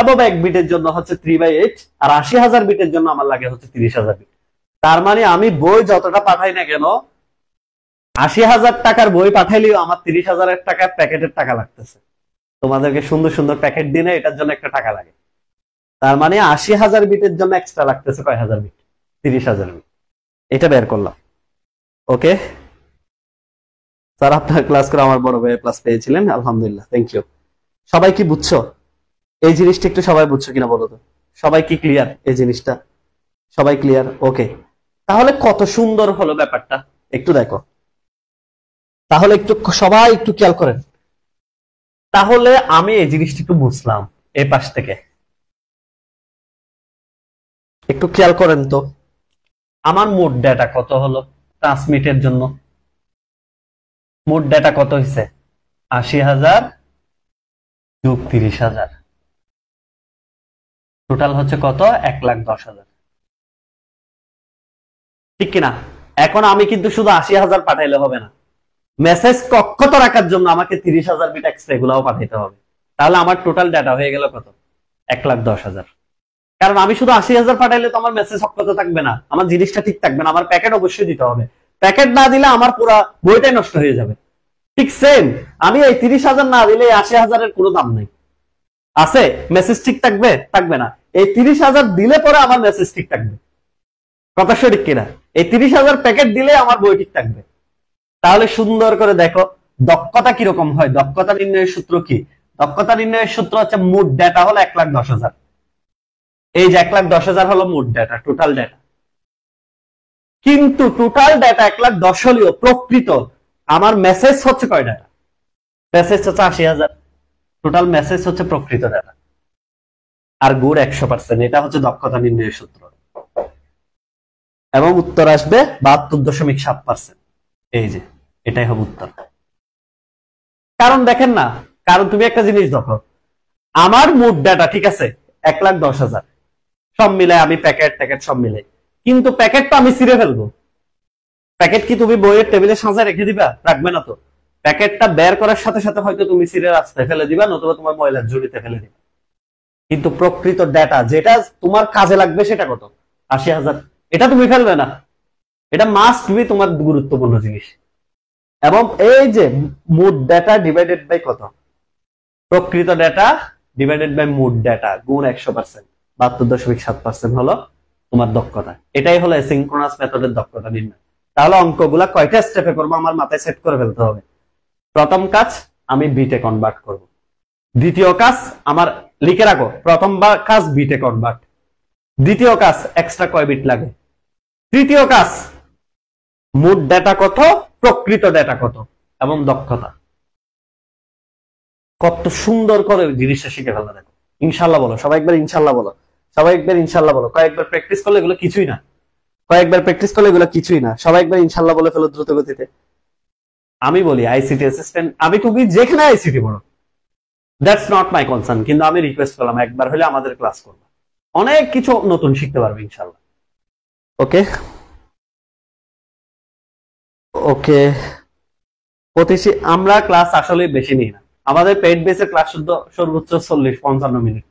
এবং এক বিটের জন্য হচ্ছে থ্রি বাই এইট আর আশি হাজার বিটের জন্য আমার লাগে হচ্ছে তিরিশ হাজার বিট তার মানে আমি বই যতটা পাঠাই না কেন আশি হাজার টাকার বই পাঠাইলেও আমার তিরিশ হাজারের টাকা প্যাকেটের টাকা লাগতেছে তোমাদেরকে সুন্দর সুন্দর প্যাকেট দিনে এটার জন্য একটা টাকা লাগে তার মানে আশি হাজার বিটের জন্য এক্সট্রা লাগতেছে কয় হাজার বিট তিরিশ হাজার বিট এটা বের করলাম ওকে স্যার আপনার ক্লাস করে আমার বড় ভাই প্লাস পেয়েছিলেন আলহামদুলিল্লাহ থ্যাংক ইউ সবাই কি বুঝছো এই জিনিসটা একটু সবাই বুঝছো কিনা বলো তো সবাই কি ক্লিয়ার এই জিনিসটা সবাই ক্লিয়ার ওকে তাহলে কত সুন্দর হলো ব্যাপারটা একটু দেখো তাহলে একটু সবাই একটু খেয়াল করেন তাহলে আমি এই জিনিসটা একটু বুঝলাম এ পাশ থেকে একটু খেয়াল করেন তো আমার মোট ডেটা কত হলো ট্রান্সমিটের জন্য মোট ডেটা কত হয়েছে আশি হাজার যোগ তিরিশ হাজার টোটাল হচ্ছে কত এক লাখ দশ হাজার ঠিক কিনা এখন আমি কিন্তু শুধু আশি হাজার পাঠাইলে হবে না মেসেজ কক্ষত রাখার জন্য আমাকে তিরিশ হাজার বিট এক্সট্রা এগুলাও পাঠাইতে হবে তাহলে আমার টোটাল ডাটা হয়ে গেল কত এক লাখ দশ হাজার কারণ আমি শুধু আশি হাজার পাঠাইলে তো আমার মেসেজ অক্ষত থাকবে না আমার জিনিসটা ঠিক থাকবে না আমার প্যাকেট অবশ্যই দিতে হবে প্যাকেট না দিলে আমার পুরো বইটাই নষ্ট হয়ে যাবে ঠিক সেম আমি এই তিরিশ হাজার না দিলে আশি হাজারের কোনো দাম নাই আছে মেসেজ ঠিক থাকবে থাকবে না এই তিরিশ হাজার দিলে পরে আমার মেসেজ ঠিক থাকবে কথা সঠিক কিনা এই তিরিশ হাজার প্যাকেট দিলে আমার বই ঠিক থাকবে তাহলে সুন্দর করে দেখো দক্ষতা কিরকম হয় দক্ষতা নির্ণয়ের সূত্র কি দক্ষতা নির্ণয়ের সূত্র হচ্ছে মোট ডেটা হলো এক লাখ দশ হাজার এই যে এক লাখ দশ হাজার হলো মোট ডেটা টোটাল ডেটা কিন্তু টোটাল ডেটা এক লাখ দশ হলেও প্রকৃত আমার মেসেজ হচ্ছে কয় ডেটা মেসেজ হচ্ছে আশি হাজার টোটাল মেসেজ হচ্ছে প্রকৃত ডেটা আর গুড় একশো পার্সেন্ট এটা হচ্ছে দক্ষতা নির্ণয়ের সূত্র এবং উত্তর আসবে বাহাত্তর দশমিক সাত পার্সেন্ট এই যে এটাই হবে উত্তর কারণ দেখেন না কারণ তুমি একটা জিনিস দেখো আমার মোট ডাটা ঠিক আছে এক লাখ দশ হাজার সব মিলে আমি প্যাকেট ট্যাকেট সব মিলে কিন্তু প্যাকেট তো আমি ছিঁড়ে ফেলবো প্যাকেট কি তুমি বইয়ের টেবিলে সাজায় রেখে দিবা রাখবে না তো প্যাকেটটা বের করার সাথে সাথে হয়তো তুমি ছিঁড়ে রাস্তায় ফেলে দিবা নতুবা তোমার ময়লার ঝুড়িতে ফেলে দিবা কিন্তু প্রকৃত ডেটা যেটা তোমার কাজে লাগবে সেটা কত আশি হাজার এটা তুমি ফেলবে না এটা মাস্ট বি তোমার গুরুত্বপূর্ণ জিনিস এবং এই যে মুড ডেটা ডিভাইডেড বাই কত প্রকৃত ডেটা ডিভাইডেড বাই মুড ডেটা গুণ একশো পার্সেন্ট বাহাত্তর দশমিক সাত পার্সেন্ট হলো তোমার দক্ষতা এটাই হলো সিঙ্ক্রোনাস মেথডের দক্ষতা নির্ণয় তাহলে অঙ্কগুলা কয়টা স্টেপে করবো আমার মাথায় সেট করে ফেলতে হবে প্রথম কাজ আমি বিটে কনভার্ট করব দ্বিতীয় কাজ আমার লিখে রাখো প্রথম কাজ বিটে কনভার্ট দ্বিতীয় কাজ এক্সট্রা কয় বিট লাগে তৃতীয় কাজ মোট ডেটা কত প্রকৃত ডেটা কত এবং দক্ষতা কত সুন্দর করে জিনিসটা শিখে ফেলা দেখো ইনশাল্লাহ বলো সবাই একবার ইনশাল্লাহ বলো সবাই একবার ইনশাল্লাহ বলো কয়েকবার প্র্যাকটিস করলে এগুলো কিছুই না কয়েকবার প্র্যাকটিস করলে এগুলো কিছুই না সবাই একবার ইনশাল্লাহ বলে ফেলো দ্রুত গতিতে আমি বলি আইসিটি অ্যাসিস্ট্যান্ট আমি তুমি যেখানে আইসিটি বলো দ্যাটস নট মাই কনসার্ন কিন্তু আমি রিকোয়েস্ট করলাম একবার হলে আমাদের ক্লাস করবো অনেক কিছু নতুন শিখতে পারবে ইনশাল্লাহ ওকে ওকে প্রতিটি আমরা ক্লাস আসলে বেশি নিই না আমাদের পেড বেসের ক্লাস শুদ্ধ সর্বোচ্চ চল্লিশ পঞ্চান্ন মিনিট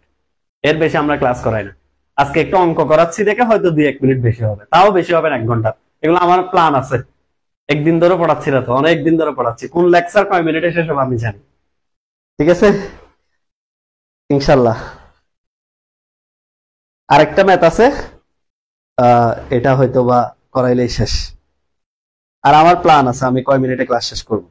এর বেশি আমরা ক্লাস করাই না আজকে একটু অঙ্ক করাচ্ছি দেখে হয়তো দুই এক মিনিট বেশি হবে তাও বেশি হবে এক ঘন্টা এগুলো আমার প্ল্যান আছে একদিন ধরে পড়াচ্ছি না তো অনেকদিন ধরে পড়াচ্ছি কোন লেকচার কয় মিনিটে শেষ হবে আমি জানি ঠিক আছে ইনশাল্লাহ আরেকটা ম্যাথ আছে এটা হয়তো বা করাইলেই শেষ আর আমার প্ল্যান আছে আমি কয় মিনিটে ক্লাস শেষ করব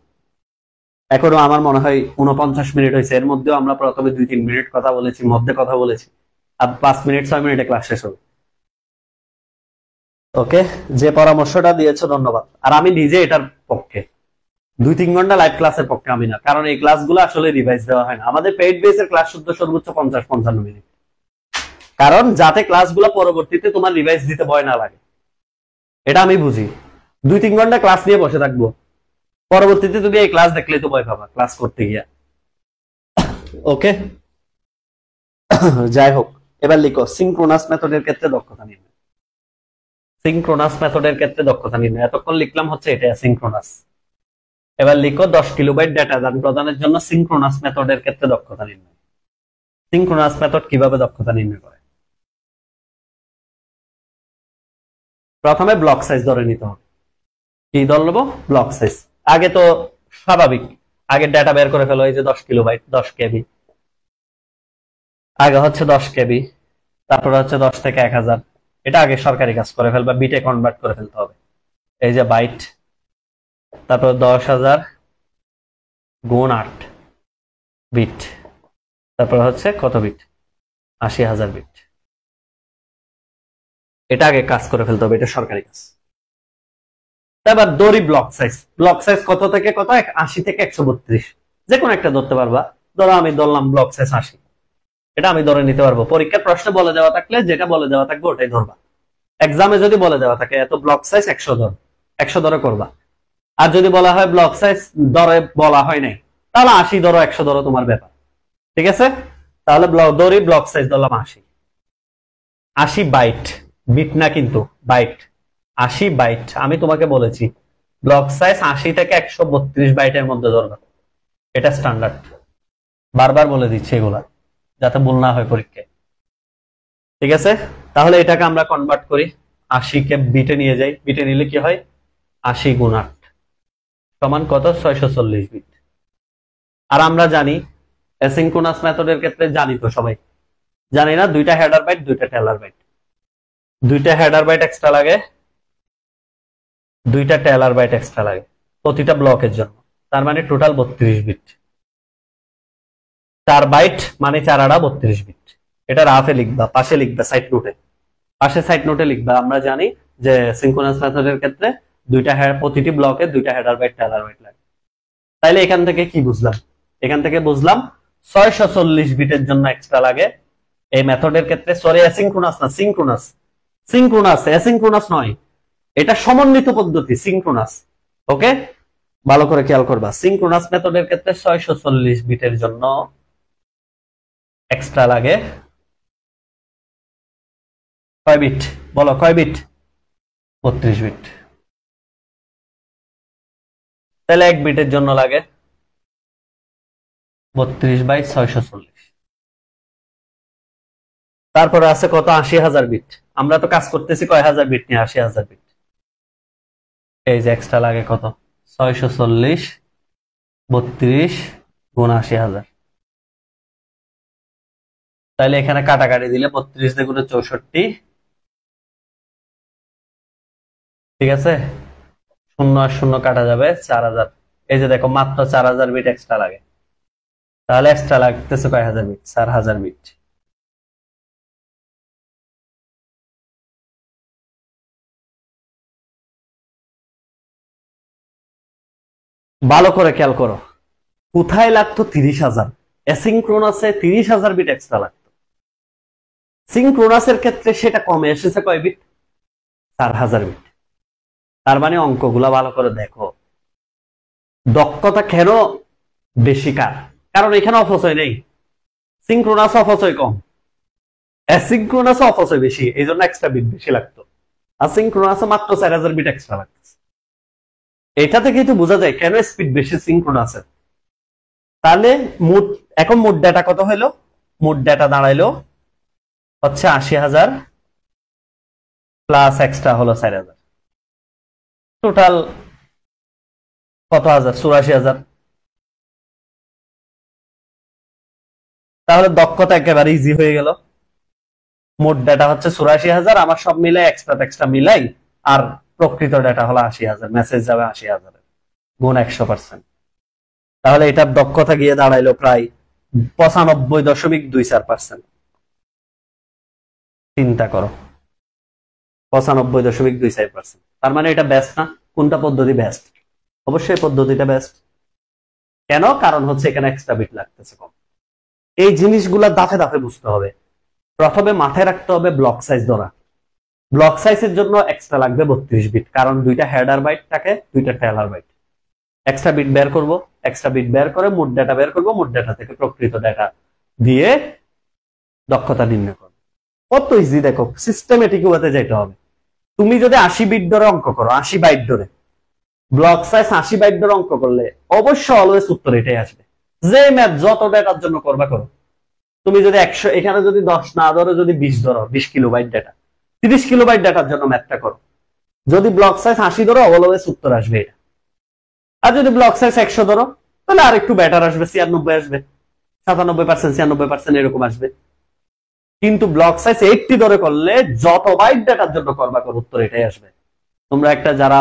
এখনো আমার মনে হয় উনপঞ্চাশ মিনিট হয়েছে এর মধ্যেও আমরা প্রথমে দুই তিন মিনিট কথা বলেছি মধ্যে কথা বলেছি আর পাঁচ মিনিট ছয় মিনিটে ক্লাস শেষ হবে ওকে যে পরামর্শটা দিয়েছো ধন্যবাদ আর আমি নিজে এটার পক্ষে দুই তিন ঘন্টা লাইভ ক্লাসের পক্ষে আমি না কারণ এই ক্লাসগুলো আসলে রিভাইজ দেওয়া হয় না আমাদের পেইড বেসের ক্লাস শুদ্ধ সর্বোচ্চ পঞ্চাশ পঞ্চান্ন মিনিট কারণ যাতে ক্লাসগুলো পরবর্তীতে তোমার রিভাইজ দিতে ভয় না লাগে এটা আমি বুঝি দুই তিন ঘন্টা ক্লাস নিয়ে বসে থাকবো পরবর্তীতে তুমি এই ক্লাস দেখলে তো ভয় পাবা ক্লাস করতে গিয়া ওকে (coughs) যাই হোক এবার লিখো সিঙ্ক্রোনাস মেথডের ক্ষেত্রে দক্ষতা নির্ণয় সিঙ্ক্রোনাস মেথডের ক্ষেত্রে দক্ষতা নির্ণয় এতক্ষণ লিখলাম হচ্ছে এটা সিঙ্ক্রোনাস এবার লিখো দশ কিলোবাইট ডেটা দান প্রদানের জন্য সিঙ্ক্রোনাস মেথডের ক্ষেত্রে দক্ষতা নির্ণয় সিঙ্ক্রোনাস মেথড কিভাবে দক্ষতা নির্ণয় করে প্রথমে ব্লক সাইজ ধরে নিতে হবে কি নেব ব্লক সাইজ আগে তো স্বাভাবিক আগে ডেটা বের করে ফেলো এই যে দশ কিলোবাইট দশ কেবি আগে হচ্ছে দশ কেবি তারপরে হচ্ছে দশ থেকে এক হাজার এটা আগে সরকারি কাজ করে ফেলবা বিটে কনভার্ট করে ফেলতে হবে এই যে বাইট তারপর দশ হাজার গুণ আট বিট তারপর হচ্ছে কত বিট আশি হাজার বিট এটা আগে কাজ করে ফেলতে হবে এটা সরকারি কাজ তারপর দড়ি ব্লক সাইজ ব্লক সাইজ কত থেকে কত আশি থেকে একশো বত্রিশ যে কোনো একটা ধরতে পারবা ধরো আমি ধরলাম ব্লক সাইজ আশি এটা আমি ধরে নিতে পারবো পরীক্ষার প্রশ্ন বলে দেওয়া থাকলে যেটা বলে দেওয়া থাকবে ওটাই ধরবা এক্সামে যদি বলে দেওয়া থাকে এত ব্লক সাইজ একশো ধর একশো ধরে করবা আর যদি বলা হয় ব্লক সাইজ দরে বলা হয় নাই তাহলে আশি ধরো একশো ধরো তোমার ব্যাপার ঠিক আছে তাহলে ব্লক দরি ব্লক সাইজ ধরলাম আশি আশি বাইট বিট না কিন্তু বাইট আশি বাইট আমি তোমাকে বলেছি ব্লক সাইজ আশি থেকে একশো বত্রিশ বাইটের মধ্যে দরকার এটা স্ট্যান্ডার্ড বারবার বলে দিচ্ছি এগুলা যাতে ভুল না হয় পরীক্ষায় ঠিক আছে তাহলে এটাকে আমরা কনভার্ট করি আশিকে বিটে নিয়ে যাই বিটে নিলে কি হয় আশি গুণ আট সমান কত ছয়শো চল্লিশ বিট আর আমরা জানি অ্যাসিংকোনাস মেথডের ক্ষেত্রে জানি তো সবাই জানি না দুইটা হেডার বাইট দুইটা টেলার বাইট দুইটা হেডার বাইট এক্সট্রা লাগে দুইটা টেলার বাইট এক্সট্রা লাগে প্রতিটা ব্লকের জন্য তার মানে টোটাল বত্রিশ বিট চার বাইট মানে চার আড়া বত্রিশ বিট এটা রাফে লিখবা পাশে লিখবা সাইট নোটে পাশে সাইট নোটে লিখবা আমরা জানি যে সিঙ্কোনাস মেথডের ক্ষেত্রে দুইটা হেড প্রতিটি ব্লকে দুইটা হেডার বাইট টেলার বাইট লাগে তাইলে এখান থেকে কি বুঝলাম এখান থেকে বুঝলাম ছয়শো বিটের জন্য এক্সট্রা লাগে এই মেথডের ক্ষেত্রে সরি অ্যাসিংক্রোনাস না সিঙ্ক্রোনাস সিঙ্ক্রোনাস অ্যাসিংক্রোনাস নয় এটা সমন্বিত পদ্ধতি সিঙ্ক্রোনাস ওকে ভালো করে খেয়াল করবা সিঙ্ক্রোনাস মেথডের ক্ষেত্রে ছয়শো বিটের জন্য এক্সট্রা লাগে কয় বিট বলো কয় বিট বত্রিশ বিট তাহলে এক বিটের জন্য লাগে বত্রিশ বাই ছয়শো তারপরে আছে কত আশি হাজার বিট আমরা তো কাজ করতেছি কয় হাজার বিট নিয়ে আশি হাজার বিট এই যে এক্সট্রা লাগে কত ছয়শ চল্লিশ বত্রিশ গুণ আশি হাজার তাহলে এখানে কাটাকাটি দিলে বত্রিশ দিয়ে চৌষট্টি ঠিক আছে শূন্য আর শূন্য কাটা যাবে চার হাজার এই যে দেখো মাত্র চার হাজার বিট এক্সট্রা লাগে তাহলে এক্সট্রা লাগতেছে কয় হাজার বিট চার হাজার বিট ভালো করে খেয়াল করো কোথায় লাগতো তিরিশ হাজার অ্যাসিংক্রোনাসে তিরিশ হাজার বিট এক্সট্রা লাগতো সিংক্রোনাসের ক্ষেত্রে সেটা কমে এসেছে কয় বিট চার হাজার বিট তার মানে অঙ্কগুলা ভালো করে দেখো দক্ষতা কেন বেশি কার কারণ এখানে অপচয় নেই সিঙ্ক্রোনাস অপচয় কম অ্যাসিঙ্ক্রোনাস অপচয় বেশি এই জন্য এক্সট্রা বিট বেশি লাগতো আর সিঙ্ক্রোনাসে মাত্র চার হাজার বিট এক্সট্রা লাগতেছে এটা থেকে বোঝা যায় কেন স্পিড বেশি সিঙ্ক্রোনাসের তাহলে মোট এখন মোট ডেটা কত হলো মোট ডেটা দাঁড়াইলো হচ্ছে আশি হাজার প্লাস এক্সট্রা হলো চার হাজার টোটাল কত হাজার চুরাশি হাজার তাহলে দক্ষতা একেবারে ইজি হয়ে গেল মোট ডাটা হচ্ছে চুরাশি হাজার আমার সব মিলাই এক্সট্রা এক্সট্রা মিলাই আর প্রকৃত ডাটা হলো আশি হাজার মেসেজ যাবে আশি হাজারের গুণ একশো পার্সেন্ট তাহলে এটার দক্ষতা গিয়ে দাঁড়াইলো প্রায় পঁচানব্বই দশমিক দুই চার পার্সেন্ট চিন্তা করো পঁচানব্বই দশমিক দুই চার পার্সেন্ট তার মানে এটা বেস্ট না কোনটা পদ্ধতি বেস্ট অবশ্যই পদ্ধতিটা বেস্ট কেন কারণ হচ্ছে এখানে এক্সট্রা বিট লাগতেছে কম এই জিনিসগুলো দাফে দাফে বুঝতে হবে প্রথমে মাথায় রাখতে হবে ব্লক সাইজ ধরা ব্লক সাইজের জন্য এক্সট্রা লাগবে বত্রিশ বিট কারণ দুইটা হেডার বাইট থাকে দুইটা ট্রেলার বাইট এক্সট্রা বিট বের করব এক্সট্রা বিট বের করে মোট ডেটা বের করব মোট ডেটা থেকে প্রকৃত ডেটা দিয়ে দক্ষতা নির্ণয় করব কত ইজি দেখো সিস্টেমেটিক ওয়াতে যেতে হবে তুমি যদি আশি বিট ধরে অঙ্ক করো আশি বাইট ধরে ব্লক সাইজ আশি বাইট ধরে অঙ্ক করলে অবশ্য অলওয়েজ উত্তর এটাই আসবে যে ম্যাথ যত ডেটার জন্য করবা করো তুমি যদি একশো এখানে যদি দশ না ধরো যদি বিশ ধরো বিশ কিলোবাইট ডেটা তিরিশ কিলোবাইট ডেটার জন্য ম্যাথটা করো যদি ব্লক সাইজ আশি ধরো অলওয়েজ উত্তর আসবে এটা আর যদি ব্লক সাইজ একশো ধরো তাহলে আর একটু ব্যাটার আসবে ছিয়ানব্বই আসবে সাতানব্বই পার্সেন্ট ছিয়ানব্বই পার্সেন্ট এরকম আসবে কিন্তু ব্লক সাইজ একটি ধরে করলে যত বাইট ডাটার জন্য করবা কর উত্তর এটাই আসবে তোমরা একটা যারা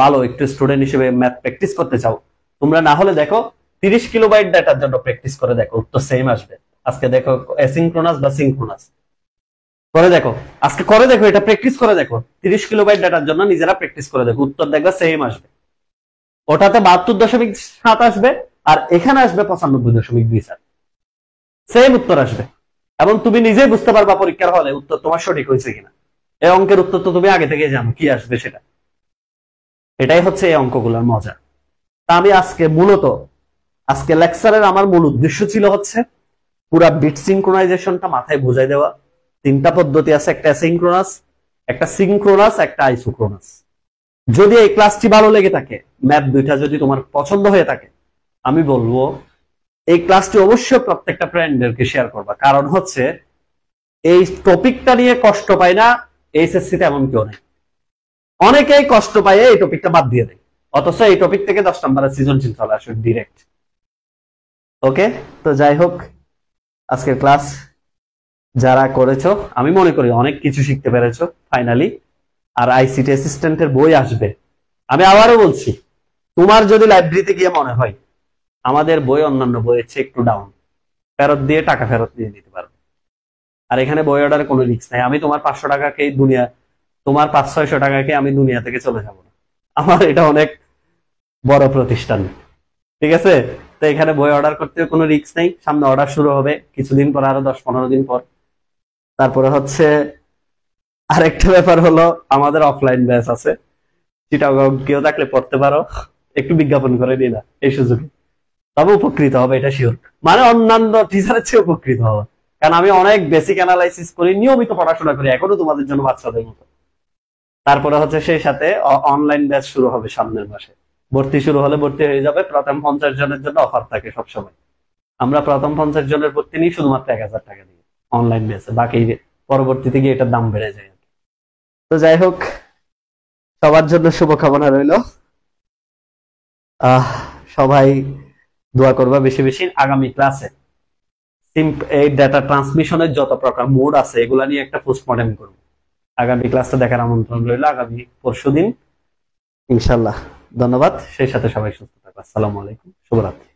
ভালো একটু স্টুডেন্ট হিসেবে ম্যাথ প্র্যাকটিস করতে চাও তোমরা না হলে দেখো তিরিশ কিলোবাইট ডাটার জন্য প্র্যাকটিস করে দেখো উত্তর সেম আসবে আজকে দেখো অ্যাসিংক্রোনাস বা সিঙ্ক্রোনাস করে দেখো আজকে করে দেখো এটা প্র্যাকটিস করে দেখো তিরিশ কিলোবাইট ডাটার জন্য নিজেরা প্র্যাকটিস করে দেখো উত্তর দেখবে সেম আসবে ওটাতে বাহাত্তর দশমিক সাত আসবে আর এখানে আসবে পঁচানব্বই দশমিক দুই সাত সেম উত্তর আসবে এবং তুমি নিজে বুঝতে পারবা পরীক্ষার হলে উত্তর তোমার সঠিক হয়েছে কিনা এই অঙ্কের উত্তর তো তুমি আগে থেকে জানো কি আসবে সেটা এটাই হচ্ছে এই অঙ্কগুলোর মজা তা আমি আজকে মূলত আজকে লেকচারের আমার মূল উদ্দেশ্য ছিল হচ্ছে পুরা বিট সিঙ্ক্রোনাইজেশনটা মাথায় বোঝাই দেওয়া তিনটা পদ্ধতি আছে একটা সিঙ্ক্রোনাস একটা সিঙ্ক্রোনাস একটা আইসোক্রোনাস যদি এই ক্লাসটি ভালো লেগে থাকে ম্যাথ দুইটা যদি তোমার পছন্দ হয়ে থাকে আমি বলবো এই ক্লাসটি অবশ্যই প্রত্যেকটা ফ্রেন্ডদেরকে শেয়ার করবা কারণ হচ্ছে এই টপিকটা নিয়ে কষ্ট পায় না এইচএসসিতে এমন কেউ নেই অনেকেই কষ্ট পায় এই টপিকটা বাদ দিয়ে দেয় অথচ এই টপিক থেকে দশ নম্বরের সৃজনশীল চলে আসুন ডিরেক্ট ওকে তো যাই হোক আজকের ক্লাস যারা করেছো আমি মনে করি অনেক কিছু শিখতে পেরেছো ফাইনালি আর আইসিটি অ্যাসিস্ট্যান্টের বই আসবে আমি আবারও বলছি তোমার যদি লাইব্রেরিতে গিয়ে মনে হয় আমাদের বই অন্যান্য বইয়ের চেয়ে একটু ডাউন ফেরত দিয়ে টাকা ফেরত দিয়ে নিতে পারবে আর এখানে বই অর্ডারে কোনো রিক্স নাই আমি তোমার পাঁচশো টাকাকে দুনিয়া তোমার পাঁচ ছয়শো টাকাকে আমি দুনিয়া থেকে চলে যাবো না আমার এটা অনেক বড় প্রতিষ্ঠান ঠিক আছে তো এখানে বই অর্ডার করতে কোনো রিক্স নেই সামনে অর্ডার শুরু হবে কিছুদিন পর আরো দশ পনেরো দিন পর তারপরে হচ্ছে আরেকটা ব্যাপার হলো আমাদের অফলাইন ব্যাচ আছে চিটাগং কেউ থাকলে পড়তে পারো একটু বিজ্ঞাপন করে দিই না এই সুযোগে তবে উপকৃত হবে এটা শিওর মানে অন্যান্য টিচারের চেয়ে উপকৃত হবে কারণ আমি অনেক বেসিক অ্যানালাইসিস করি নিয়মিত পড়াশোনা করি এখনো তোমাদের জন্য বাচ্চাদের মতো তারপরে হচ্ছে সেই সাথে অনলাইন ব্যাচ শুরু হবে সামনের মাসে ভর্তি শুরু হলে ভর্তি হয়ে যাবে প্রথম পঞ্চাশ জনের জন্য অফার থাকে সবসময় আমরা প্রথম পঞ্চাশ জনের ভর্তি নিই শুধুমাত্র এক হাজার টাকা দিয়ে অনলাইন ব্যাচে বাকি পরবর্তীতে গিয়ে এটার দাম বেড়ে যায় তো যাই হোক সবার জন্য শুভকামনা রইল আহ সবাই দোয়া করবা বেশি বেশি আগামী ক্লাসে এই ডেটা ট্রান্সমিশনের যত প্রকার মোড আছে এগুলা নিয়ে একটা পোস্টমর্টম করব আগামী ক্লাসটা দেখার আমন্ত্রণ রইল আগামী পরশু দিন ইনশাল্লাহ ধন্যবাদ সেই সাথে সবাই সুস্থ থাকবে আসসালামু আলাইকুম শুভরাত্রি